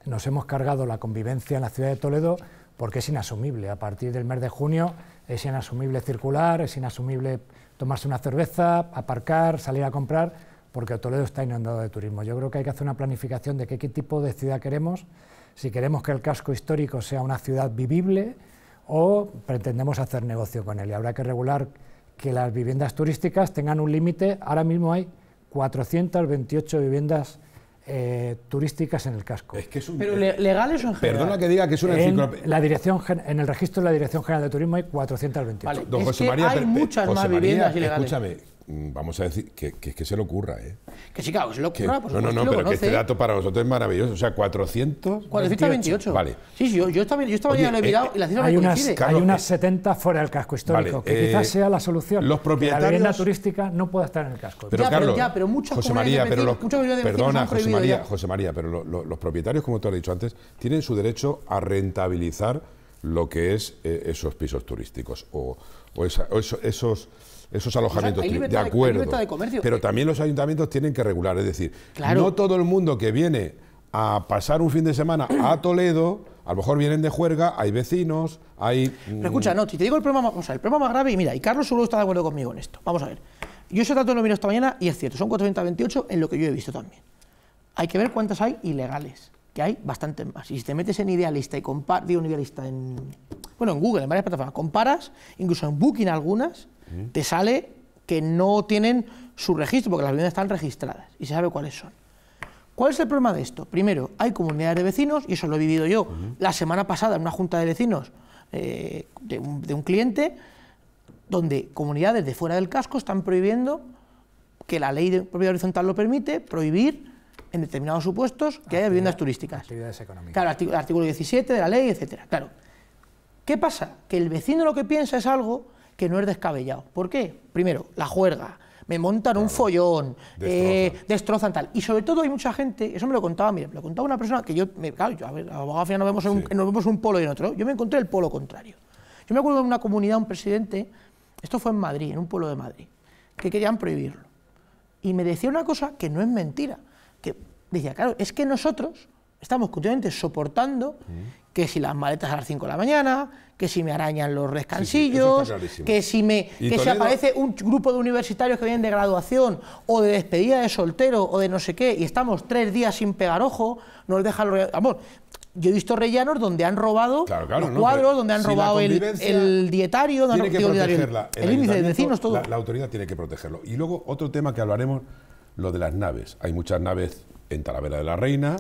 nos hemos cargado la convivencia en la ciudad de Toledo porque es inasumible. A partir del mes de junio es inasumible circular, es inasumible tomarse una cerveza, aparcar, salir a comprar, porque Toledo está inundado de turismo. Yo creo que hay que hacer una planificación de qué, tipo de ciudad queremos si queremos que el casco histórico sea una ciudad vivible o pretendemos hacer negocio con él. Y habrá que regular que las viviendas turísticas tengan un límite. Ahora mismo hay 428 viviendas eh, turísticas en el casco. es un, ¿Pero legales o Perdona que diga que es una en, la dirección, en el registro de la Dirección General de Turismo hay 428. hay muchas eh, más viviendas ilegales. Escúchame, Mm, vamos a decir, que, que, que se le ocurra, ¿eh? Que sí, claro, se le ocurra, que, No, no, no, pero que este dato para nosotros es maravilloso. O sea, 400... 428. Vale. Sí, sí, yo, yo yo estaba Oye, lo he mirado eh, y la cifra hay me unas, Hay unas 70 eh, fuera del casco histórico, que quizás eh, sea la solución. Los propietarios... la vivienda turística no pueda estar en el casco. Pero, ya, pero, ya, pero muchas José María, pero los, Perdona, José María, José María, pero los propietarios, como tú has dicho antes, tienen su derecho a rentabilizar lo que es esos pisos turísticos o, o, esos esos alojamientos. de acuerdo. Pero también los ayuntamientos tienen que regular, es decir, no todo el mundo que viene a pasar un fin de semana a Toledo, a lo mejor vienen de juerga, hay vecinos, hay... Mm, Pero escucha, no, si te digo el problema, el problema más grave, y mira, y Carlos solo está de acuerdo conmigo en esto, vamos a ver. Yo ese dato lo miro esta mañana y es cierto, son 428 en lo que yo he visto también. Hay que ver cuántas hay ilegales, que hay bastantes más. Y si te metes en Idealista y comparas, digo un Idealista, en, bueno, en Google, en varias plataformas, comparas, incluso en Booking algunas, te sale que no tienen su registro, porque las viviendas están registradas y se sabe cuáles son. ¿Cuál es el problema de esto? Primero, hay comunidades de vecinos, y eso lo he vivido yo la semana pasada en una junta de vecinos eh, de, un, cliente, donde comunidades de fuera del casco están prohibiendo, que la ley de propiedad horizontal lo permite, prohibir en determinados supuestos que haya viviendas turísticas. Actividades económicas. Claro, artículo 17 de la ley, etcétera. Claro. ¿Qué pasa? Que el vecino lo que piensa es algo que no es descabellado. ¿Por qué? Primero, la juerga, me montan un follón, eh, destrozan. tal. Y sobre todo hay mucha gente, eso me lo contaba, me lo contaba una persona que yo, me, claro, yo, a ver, nos vemos, un, vemos un polo y en otro, yo me encontré el polo contrario. Yo me acuerdo de una comunidad, un presidente, esto fue en Madrid, en un pueblo de Madrid, que querían prohibirlo. Y me decía una cosa que no es mentira, que decía, claro, es que nosotros estamos continuamente soportando mm que si las maletas a las 5 de la mañana, que si me arañan los rescansillos, que si me que aparece un grupo de universitarios que vienen de graduación o de despedida de soltero o de no sé qué y estamos tres días sin pegar ojo, nos deja los... Amor, yo he visto rellanos donde han robado cuadros, donde han robado el, dietario, donde han robado el, el índice de vecinos, todo. La, la autoridad tiene que protegerlo. Y luego otro tema que hablaremos, lo de las naves. Hay muchas naves en Talavera de la Reina,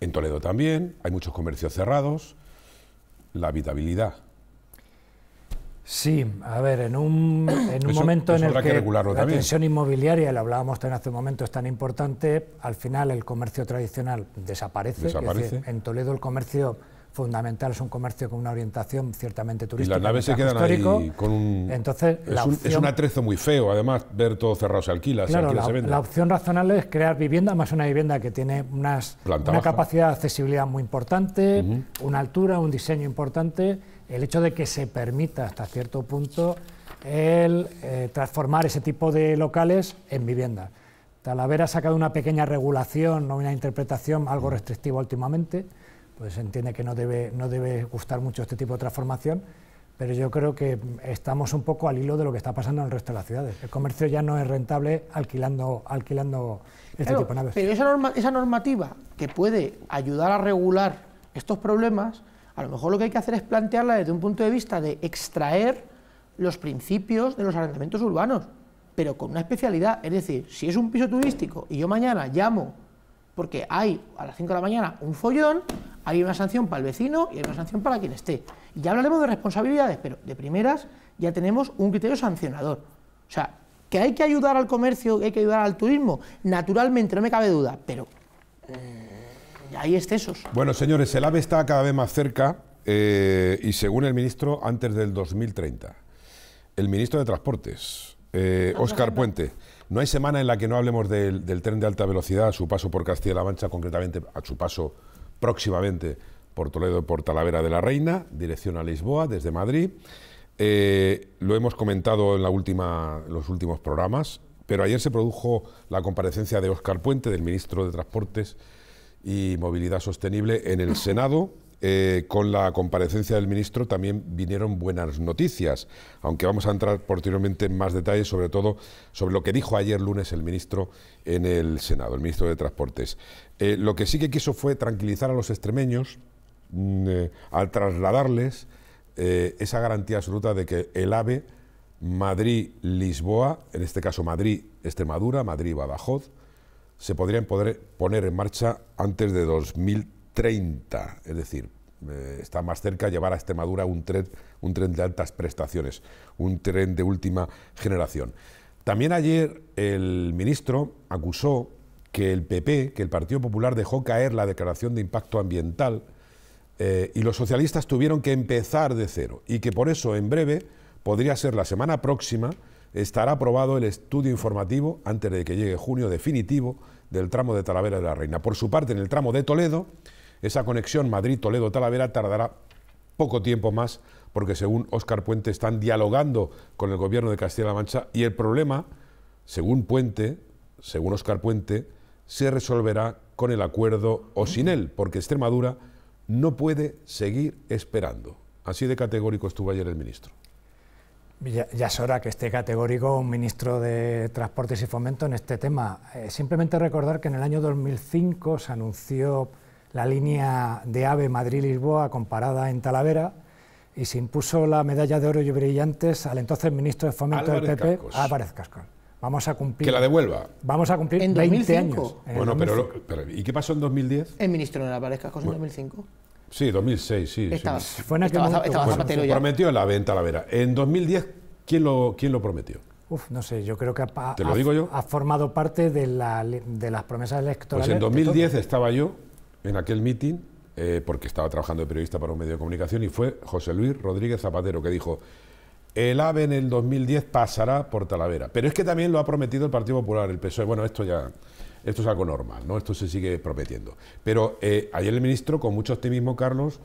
en Toledo también, hay muchos comercios cerrados, la habitabilidad. Sí, a ver, en un, en un momento en el que, la tensión inmobiliaria, lo hablábamos también hace un momento, es tan importante, al final el comercio tradicional desaparece. en Toledo el comercio fundamental es un comercio con una orientación ciertamente turística. Y las naves se quedan con un... Entonces, es, un, atrezo muy feo, además, ver todo cerrado, se alquila, se la, La opción razonable es crear vivienda, más una vivienda que tiene unas, una capacidad de accesibilidad muy importante, una altura, un diseño importante. El hecho de que se permita hasta cierto punto el eh, transformar ese tipo de locales en vivienda. Talavera ha sacado una pequeña regulación o ¿no? una interpretación algo restrictiva últimamente pues entiende que no debe, no debe gustar mucho este tipo de transformación, pero yo creo que estamos un poco al hilo de lo que está pasando en el resto de las ciudades. El comercio ya no es rentable alquilando, alquilando este tipo de naves. Pero esa, esa normativa que puede ayudar a regular estos problemas, a lo mejor lo que hay que hacer es plantearla desde un punto de vista de extraer los principios de los arrendamientos urbanos, pero con una especialidad. Es decir, si es un piso turístico y yo mañana llamo porque hay a las 5 de la mañana un follón, hay una sanción para el vecino y hay una sanción para quien esté. ya hablaremos de responsabilidades, pero de primeras ya tenemos un criterio sancionador. O sea, que hay que ayudar al comercio, que hay que ayudar al turismo, naturalmente, no me cabe duda, pero mm, hay excesos. Bueno, señores, el AVE está cada vez más cerca eh, y según el ministro, antes del 2030. El ministro de Transportes, eh, Óscar Puente no hay semana en la que no hablemos del, tren de alta velocidad, a su paso por Castilla-La Mancha, concretamente a su paso próximamente por Toledo, por Talavera de la Reina, dirección a Lisboa, desde Madrid. Eh, lo hemos comentado en, en los últimos programas, pero ayer se produjo la comparecencia de Óscar Puente, del ministro de Transportes y Movilidad Sostenible, en el Senado eh, con la comparecencia del ministro también vinieron buenas noticias, aunque vamos a entrar posteriormente en más detalles, sobre todo sobre lo que dijo ayer lunes el ministro en el Senado, el ministro de Transportes. Eh, lo que sí que quiso fue tranquilizar a los extremeños mm, eh, al trasladarles esa garantía absoluta de que el AVE Madrid-Lisboa, en este caso Madrid-Extremadura, Madrid-Badajoz, se podrían poner en marcha antes de 2030. 30, es decir, eh, está más cerca llevar a Extremadura un tren, un tren de altas prestaciones, un tren de última generación. También ayer el ministro acusó que el PP, que el Partido Popular dejó caer la declaración de impacto ambiental eh, y los socialistas tuvieron que empezar de cero y que por eso en breve, podría ser la semana próxima, estará aprobado el estudio informativo antes de que llegue junio definitivo del tramo de Talavera de la Reina. Por su parte, en el tramo de Toledo, esa conexión Madrid-Toledo-Talavera tardará poco tiempo más porque según Óscar Puente están dialogando con el gobierno de Castilla-La Mancha y el problema, según Puente, según Óscar Puente, se resolverá con el acuerdo o sin él, porque Extremadura no puede seguir esperando. Así de categórico estuvo ayer el ministro. Ya, es hora que esté categórico un ministro de Transportes y Fomento en este tema. Eh, simplemente recordar que en el año 2005 se anunció la línea de AVE Madrid-Lisboa comparada en Talavera y se impuso la medalla de oro y brillantes al entonces ministro de Fomento del PP, Cascos. Vamos a cumplir. Que la devuelva. Vamos a cumplir ¿En 20 bueno, pero, pero, ¿y qué pasó en 2010? El ministro de Álvarez en 2005. Sí, 2006, sí. Fue en Prometió la venta la vera. En 2010, ¿quién lo, quién lo prometió? Uf, no sé, yo creo que ha, lo digo yo? ha formado parte de, la, de las promesas electorales. Pues en 2010 estaba yo en aquel mitin, eh, porque estaba trabajando de periodista para un medio de comunicación, y fue José Luis Rodríguez Zapatero, que dijo, el AVE en el 2010 pasará por Talavera. Pero es que también lo ha prometido el Partido Popular, el PSOE. Bueno, esto ya esto es algo normal, ¿no? Esto se sigue prometiendo. Pero eh, ayer el ministro, con mucho optimismo, Carlos,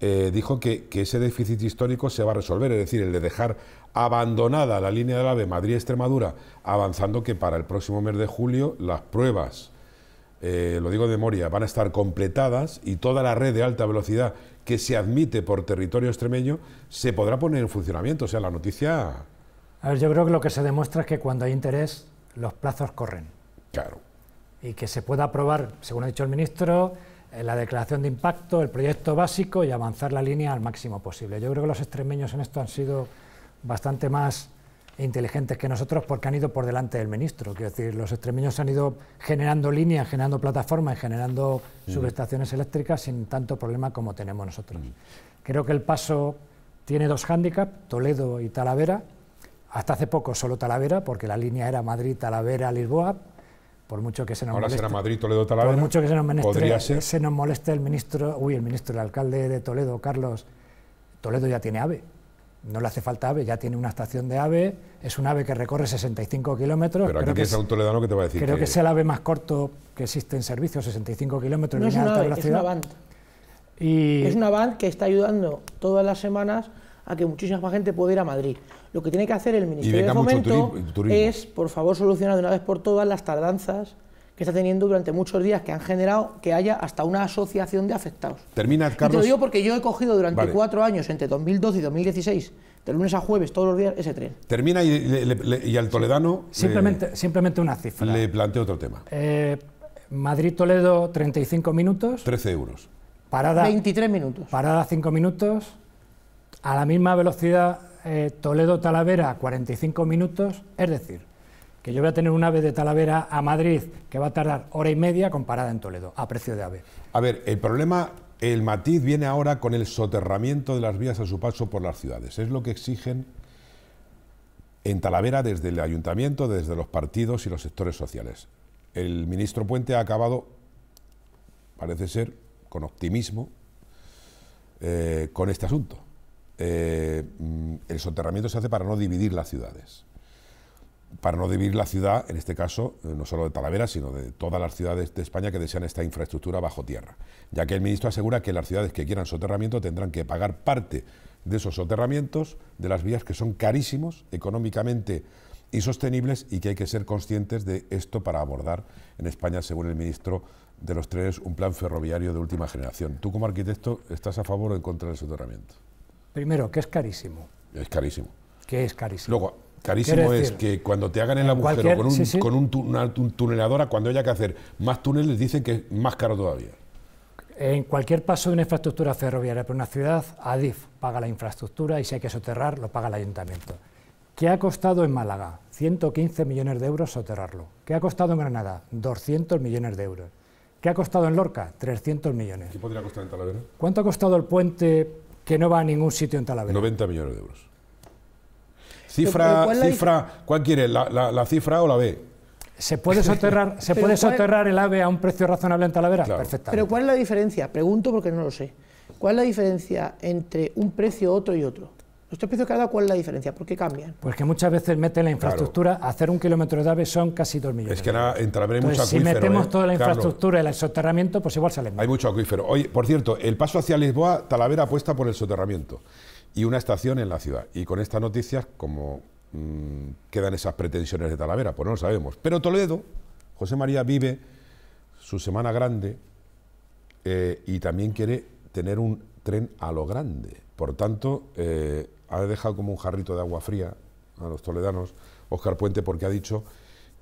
eh, dijo que, que, ese déficit histórico se va a resolver, es decir, el de dejar abandonada la línea del AVE Madrid-Extremadura, avanzando que para el próximo mes de julio las pruebas eh, lo digo de memoria, van a estar completadas y toda la red de alta velocidad que se admite por territorio extremeño se podrá poner en funcionamiento. O sea, la noticia... A ver, yo creo que lo que se demuestra es que cuando hay interés, los plazos corren. Claro. Y que se pueda aprobar, según ha dicho el ministro, eh, la declaración de impacto, el proyecto básico y avanzar la línea al máximo posible. Yo creo que los extremeños en esto han sido bastante más inteligentes que nosotros porque han ido por delante del ministro. Quiero decir, los extremeños han ido generando líneas, generando plataformas y generando subestaciones eléctricas sin tanto problema como tenemos nosotros. Creo que el paso tiene dos hándicaps, Toledo y Talavera. Hasta hace poco solo Talavera, porque la línea era Madrid, Talavera, Lisboa. Por mucho que se nos Ahora moleste, se nos, el ministro, uy, el ministro, el alcalde de Toledo, Carlos, Toledo ya tiene AVE no le hace falta AVE, ya tiene una estación de AVE, es un AVE que recorre 65 kilómetros. Pero creo que es, que te va a decir. Creo que, es el AVE más corto que existe en servicio, 65 kilómetros en línea Es una band Y... Es una que está ayudando todas las semanas a que muchísima más gente pueda ir a Madrid. Lo que tiene que hacer el Ministerio de Fomento es, por favor, solucionar de una vez por todas las tardanzas está teniendo durante muchos días, que han generado que haya hasta una asociación de afectados. Termina, Carlos. Y lo digo porque yo he cogido durante cuatro años, entre 2012 y 2016, de lunes a jueves, todos los días, ese tren. Termina y, al Toledano. Simplemente, simplemente una cifra. Le planteo otro tema. Eh, Madrid-Toledo, 35 minutos. 13 euros. Parada. 23 minutos. Parada 5 minutos. A la misma velocidad, eh, Toledo-Talavera, 45 minutos. Es decir, que yo voy a tener un ave de Talavera a Madrid que va a tardar hora y media comparada en Toledo, a precio de ave. A ver, el problema, el matiz viene ahora con el soterramiento de las vías a su paso por las ciudades. Es lo que exigen en Talavera desde el ayuntamiento, desde los partidos y los sectores sociales. El ministro Puente ha acabado, parece ser, con optimismo eh, con este asunto. Eh, mm, el soterramiento se hace para no dividir las ciudades para no dividir la ciudad, en este caso, eh, no solo de Talavera, sino de todas las ciudades de España que desean esta infraestructura bajo tierra, ya que el ministro asegura que las ciudades que quieran soterramiento tendrán que pagar parte de esos soterramientos, de las vías que son carísimos económicamente y sostenibles y que hay que ser conscientes de esto para abordar en España, según el ministro de los Tres, un plan ferroviario de última generación. ¿Tú como arquitecto estás a favor o en contra del soterramiento? Primero, que es carísimo. Es carísimo. Que es carísimo. Luego, Carísimo es que cuando te hagan el agujero con, un, una, tuneladora, cuando haya que hacer más túneles, dicen que es más caro todavía. En cualquier paso de una infraestructura ferroviaria por una ciudad, ADIF paga la infraestructura y si hay que soterrar, lo paga el ayuntamiento. ¿Qué ha costado en Málaga? 115 millones de euros soterrarlo. ¿Qué ha costado en Granada? 200 millones de euros. ¿Qué ha costado en Lorca? 300 millones. ¿Qué podría costar en Talavera? ¿Cuánto ha costado el puente que no va a ningún sitio en Talavera? 90 millones de euros. Cifra, cifra, ¿cuál quieres? La, la, cifra o la B? ¿Se puede soterrar, ¿se puede soterrar el AVE a un precio razonable en Talavera? Perfecto. Pero ¿cuál es la diferencia? Pregunto porque no lo sé. ¿Cuál es la diferencia entre un precio otro y otro? Los precios cada, ¿cuál es la diferencia? ¿Por qué cambian? Pues que muchas veces meten la infraestructura, hacer un kilómetro de AVE son casi dos millones. Es que ahora en Talavera hay mucho acuífero. Si metemos ¿eh? toda la infraestructura, y el soterramiento, pues igual sale Hay mucho acuífero. Oye, por cierto, el paso hacia Lisboa, Talavera apuesta por el soterramiento y una estación en la ciudad. Y con estas noticias, como mm, quedan esas pretensiones de Talavera, pues no lo sabemos. Pero Toledo, José María vive su semana grande eh, y también quiere tener un tren a lo grande. Por tanto, eh, ha dejado como un jarrito de agua fría a los toledanos Óscar Puente porque ha dicho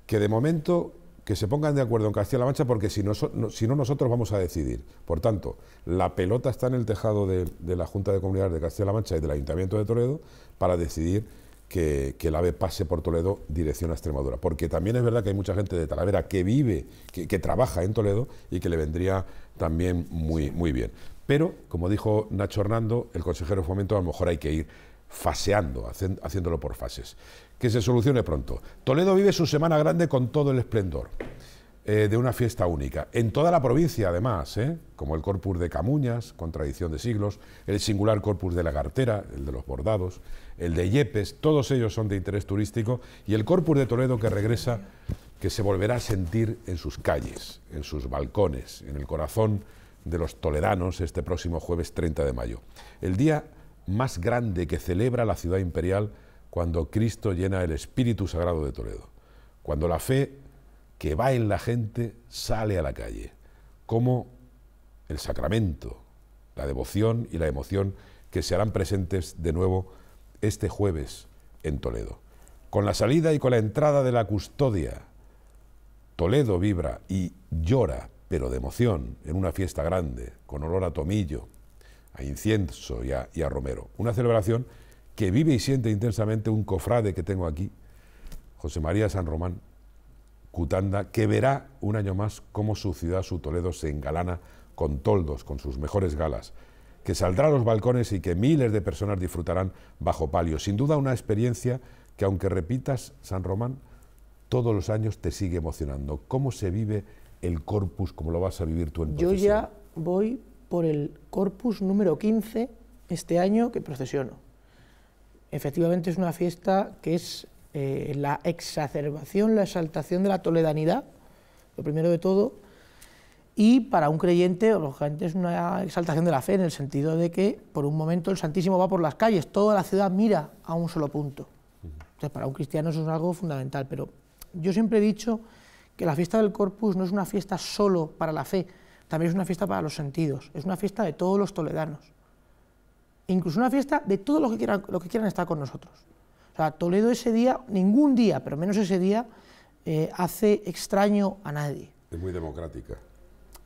que de momento que se pongan de acuerdo en Castilla-La Mancha porque si no, si no, nosotros vamos a decidir. Por tanto, la pelota está en el tejado de, la Junta de Comunidades de Castilla-La Mancha y del Ayuntamiento de Toledo para decidir que, el AVE pase por Toledo dirección a Extremadura. Porque también es verdad que hay mucha gente de Talavera que vive, que, trabaja en Toledo y que le vendría también muy, muy bien. Pero, como dijo Nacho Hernando, el consejero de fomento, a lo mejor hay que ir faseando, haciéndolo por fases. Que se solucione pronto. Toledo vive su semana grande con todo el esplendor eh, de una fiesta única. En toda la provincia, además, ¿eh? como el corpus de Camuñas, con tradición de siglos, el singular corpus de la Gartera, el de los bordados, el de Yepes, todos ellos son de interés turístico, y el corpus de Toledo que regresa, que se volverá a sentir en sus calles, en sus balcones, en el corazón de los toledanos este próximo jueves 30 de mayo. El día más grande que celebra la ciudad imperial cuando Cristo llena el Espíritu Sagrado de Toledo, cuando la fe que va en la gente sale a la calle, como el sacramento, la devoción y la emoción que se harán presentes de nuevo este jueves en Toledo. Con la salida y con la entrada de la custodia, Toledo vibra y llora, pero de emoción, en una fiesta grande, con olor a tomillo, incienso y a, romero. Una celebración que vive y siente intensamente un cofrade que tengo aquí, José María San Román, Cutanda, que verá un año más cómo su ciudad, su Toledo, se engalana con toldos, con sus mejores galas, que saldrá a los balcones y que miles de personas disfrutarán bajo palio. Sin duda una experiencia que aunque repitas San Román, todos los años te sigue emocionando. ¿Cómo se vive el corpus, cómo lo vas a vivir tú en Yo ya voy por el corpus número 15 este año que procesiono. Efectivamente es una fiesta que es eh, la exacerbación, la exaltación de la toledanidad, lo primero de todo, y para un creyente, lógicamente, es una exaltación de la fe, en el sentido de que por un momento el Santísimo va por las calles, toda la ciudad mira a un solo punto. Entonces, para un cristiano eso es algo fundamental, pero yo siempre he dicho que la fiesta del Corpus no es una fiesta solo para la fe, también es una fiesta para los sentidos, es una fiesta de todos los toledanos. Incluso una fiesta de todos los que quieran, los que quieran estar con nosotros. O sea, Toledo ese día, ningún día, pero menos ese día, eh, hace extraño a nadie. Es muy democrática.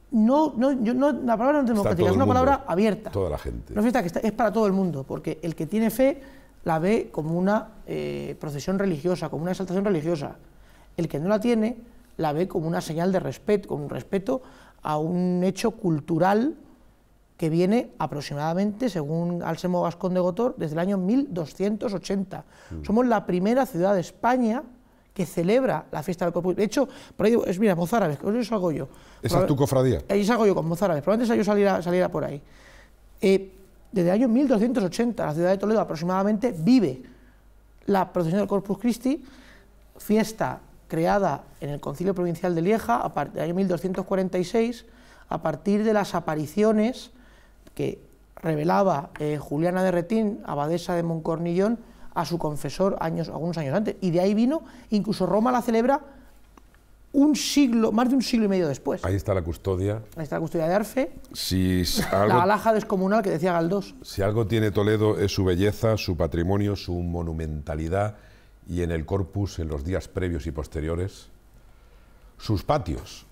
No, no, yo, no la palabra no es democrática, es una palabra abierta. Toda la gente. Una fiesta que es para todo el mundo, porque el que tiene fe la ve como una eh, procesión religiosa, como una exaltación religiosa. El que no la tiene la ve como una señal de respeto, como un respeto a un hecho cultural que viene aproximadamente, según Alcemo Gascón de Gotor, desde el año 1280. Mm. Somos la primera ciudad de España que celebra la fiesta del Corpus. De hecho, por ahí, es, mira, mozárabes, que hoy salgo yo. Esa es tu cofradía. Ahí salgo yo con Pero antes yo saliera, por ahí. Eh, desde el año 1280, la ciudad de Toledo aproximadamente vive la procesión del Corpus Christi, fiesta creada en el Concilio Provincial de Lieja a partir año 1246 a partir de las apariciones que revelaba eh, Juliana de Retín, abadesa de Moncornillón, a su confesor años, algunos años antes. Y de ahí vino, incluso Roma la celebra un siglo, más de un siglo y medio después. Ahí está la custodia. Ahí está la custodia de Arfe. Si la alhaja descomunal que decía Galdós. Si algo tiene Toledo es su belleza, su patrimonio, su monumentalidad y en el corpus en los días previos y posteriores, sus patios.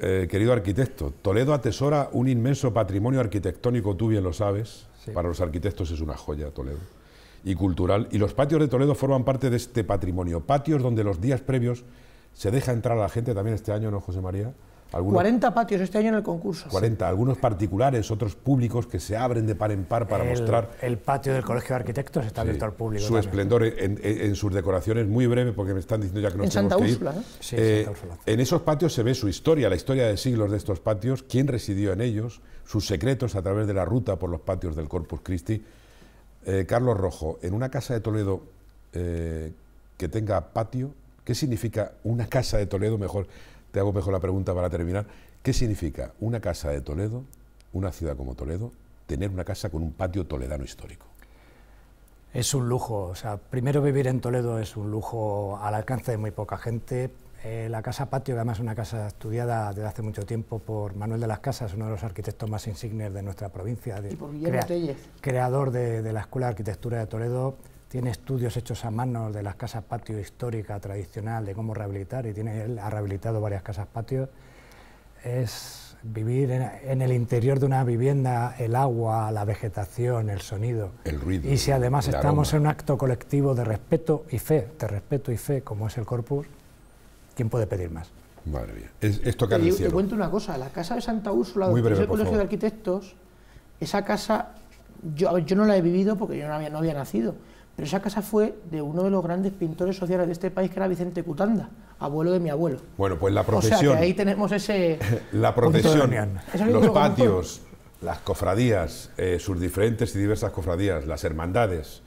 Eh, querido arquitecto, Toledo atesora un inmenso patrimonio arquitectónico, tú bien lo sabes, para los arquitectos es una joya Toledo, y cultural, y los patios de Toledo forman parte de este patrimonio, patios donde los días previos se deja entrar a la gente, también este año, ¿no, José María? 40 patios este año en el concurso. 40, algunos particulares, otros públicos que se abren de par en par para mostrar. El patio del Colegio de Arquitectos está abierto al público. Su esplendor en, sus decoraciones, muy breve, porque me están diciendo ya que no en Santa Sí, eh, Santa En esos patios se ve su historia, la historia de siglos de estos patios, quién residió en ellos, sus secretos a través de la ruta por los patios del Corpus Christi. Eh, Carlos Rojo, en una casa de Toledo eh, que tenga patio, ¿qué significa una casa de Toledo mejor? te hago mejor la pregunta para terminar. ¿Qué significa una casa de Toledo, una ciudad como Toledo, tener una casa con un patio toledano histórico? Es un lujo, o sea, primero vivir en Toledo es un lujo al alcance de muy poca gente. Eh, la casa patio, además es una casa estudiada desde hace mucho tiempo por Manuel de las Casas, uno de los arquitectos más insignes de nuestra provincia, de, y por creador de, de la Escuela de Arquitectura de Toledo, tiene estudios hechos a mano de las casas patio histórica tradicional, de cómo rehabilitar, y tiene, ha rehabilitado varias casas patio, es vivir en, el interior de una vivienda el agua, la vegetación, el sonido. El ruido. Y si además estamos en un acto colectivo de respeto y fe, de respeto y fe, como es el corpus, ¿quién puede pedir más? Madre mía. Es, esto que te, Te cuento una cosa, la casa de Santa Úrsula, donde breve, Colegio de Arquitectos, esa casa yo, yo no la he vivido porque yo no había, no había nacido pero esa casa fue de uno de los grandes pintores sociales de este país, que era Vicente Cutanda, abuelo de mi abuelo. Bueno, pues la procesión. ahí tenemos ese. la procesión, los patios, las cofradías, eh, sus diferentes y diversas cofradías, las hermandades.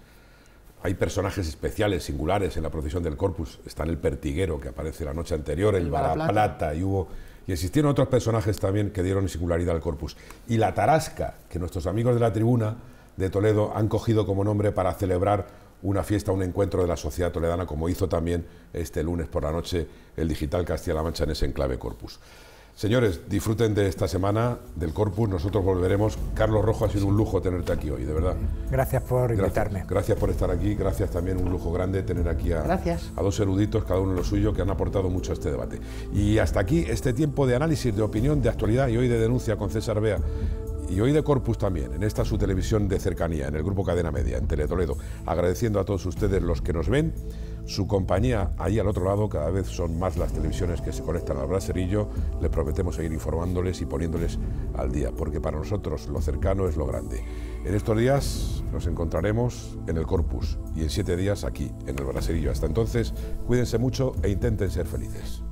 Hay personajes especiales, singulares en la procesión del Corpus. Está el Pertiguero, que aparece la noche anterior, el, la Plata, y hubo. Y existieron otros personajes también que dieron singularidad al Corpus. Y la Tarasca, que nuestros amigos de la tribuna de Toledo han cogido como nombre para celebrar una fiesta, un encuentro de la sociedad toledana, como hizo también este lunes por la noche el Digital Castilla-La Mancha en ese enclave Corpus. Señores, disfruten de esta semana del Corpus, nosotros volveremos. Carlos Rojo, ha sido un lujo tenerte aquí hoy, de verdad. Gracias por invitarme. Gracias, por estar aquí, gracias también, un lujo grande tener aquí a, a dos eruditos, cada uno de lo suyo, que han aportado mucho a este debate. Y hasta aquí este tiempo de análisis, de opinión, de actualidad y hoy de denuncia con César Bea y hoy de Corpus también, en esta su televisión de cercanía, en el grupo Cadena Media, en Teletoledo, agradeciendo a todos ustedes los que nos ven, su compañía ahí al otro lado, cada vez son más las televisiones que se conectan al braserillo, les prometemos seguir informándoles y poniéndoles al día, porque para nosotros lo cercano es lo grande. En estos días nos encontraremos en el Corpus y en siete días aquí, en el braserillo. Hasta entonces, cuídense mucho e intenten ser felices.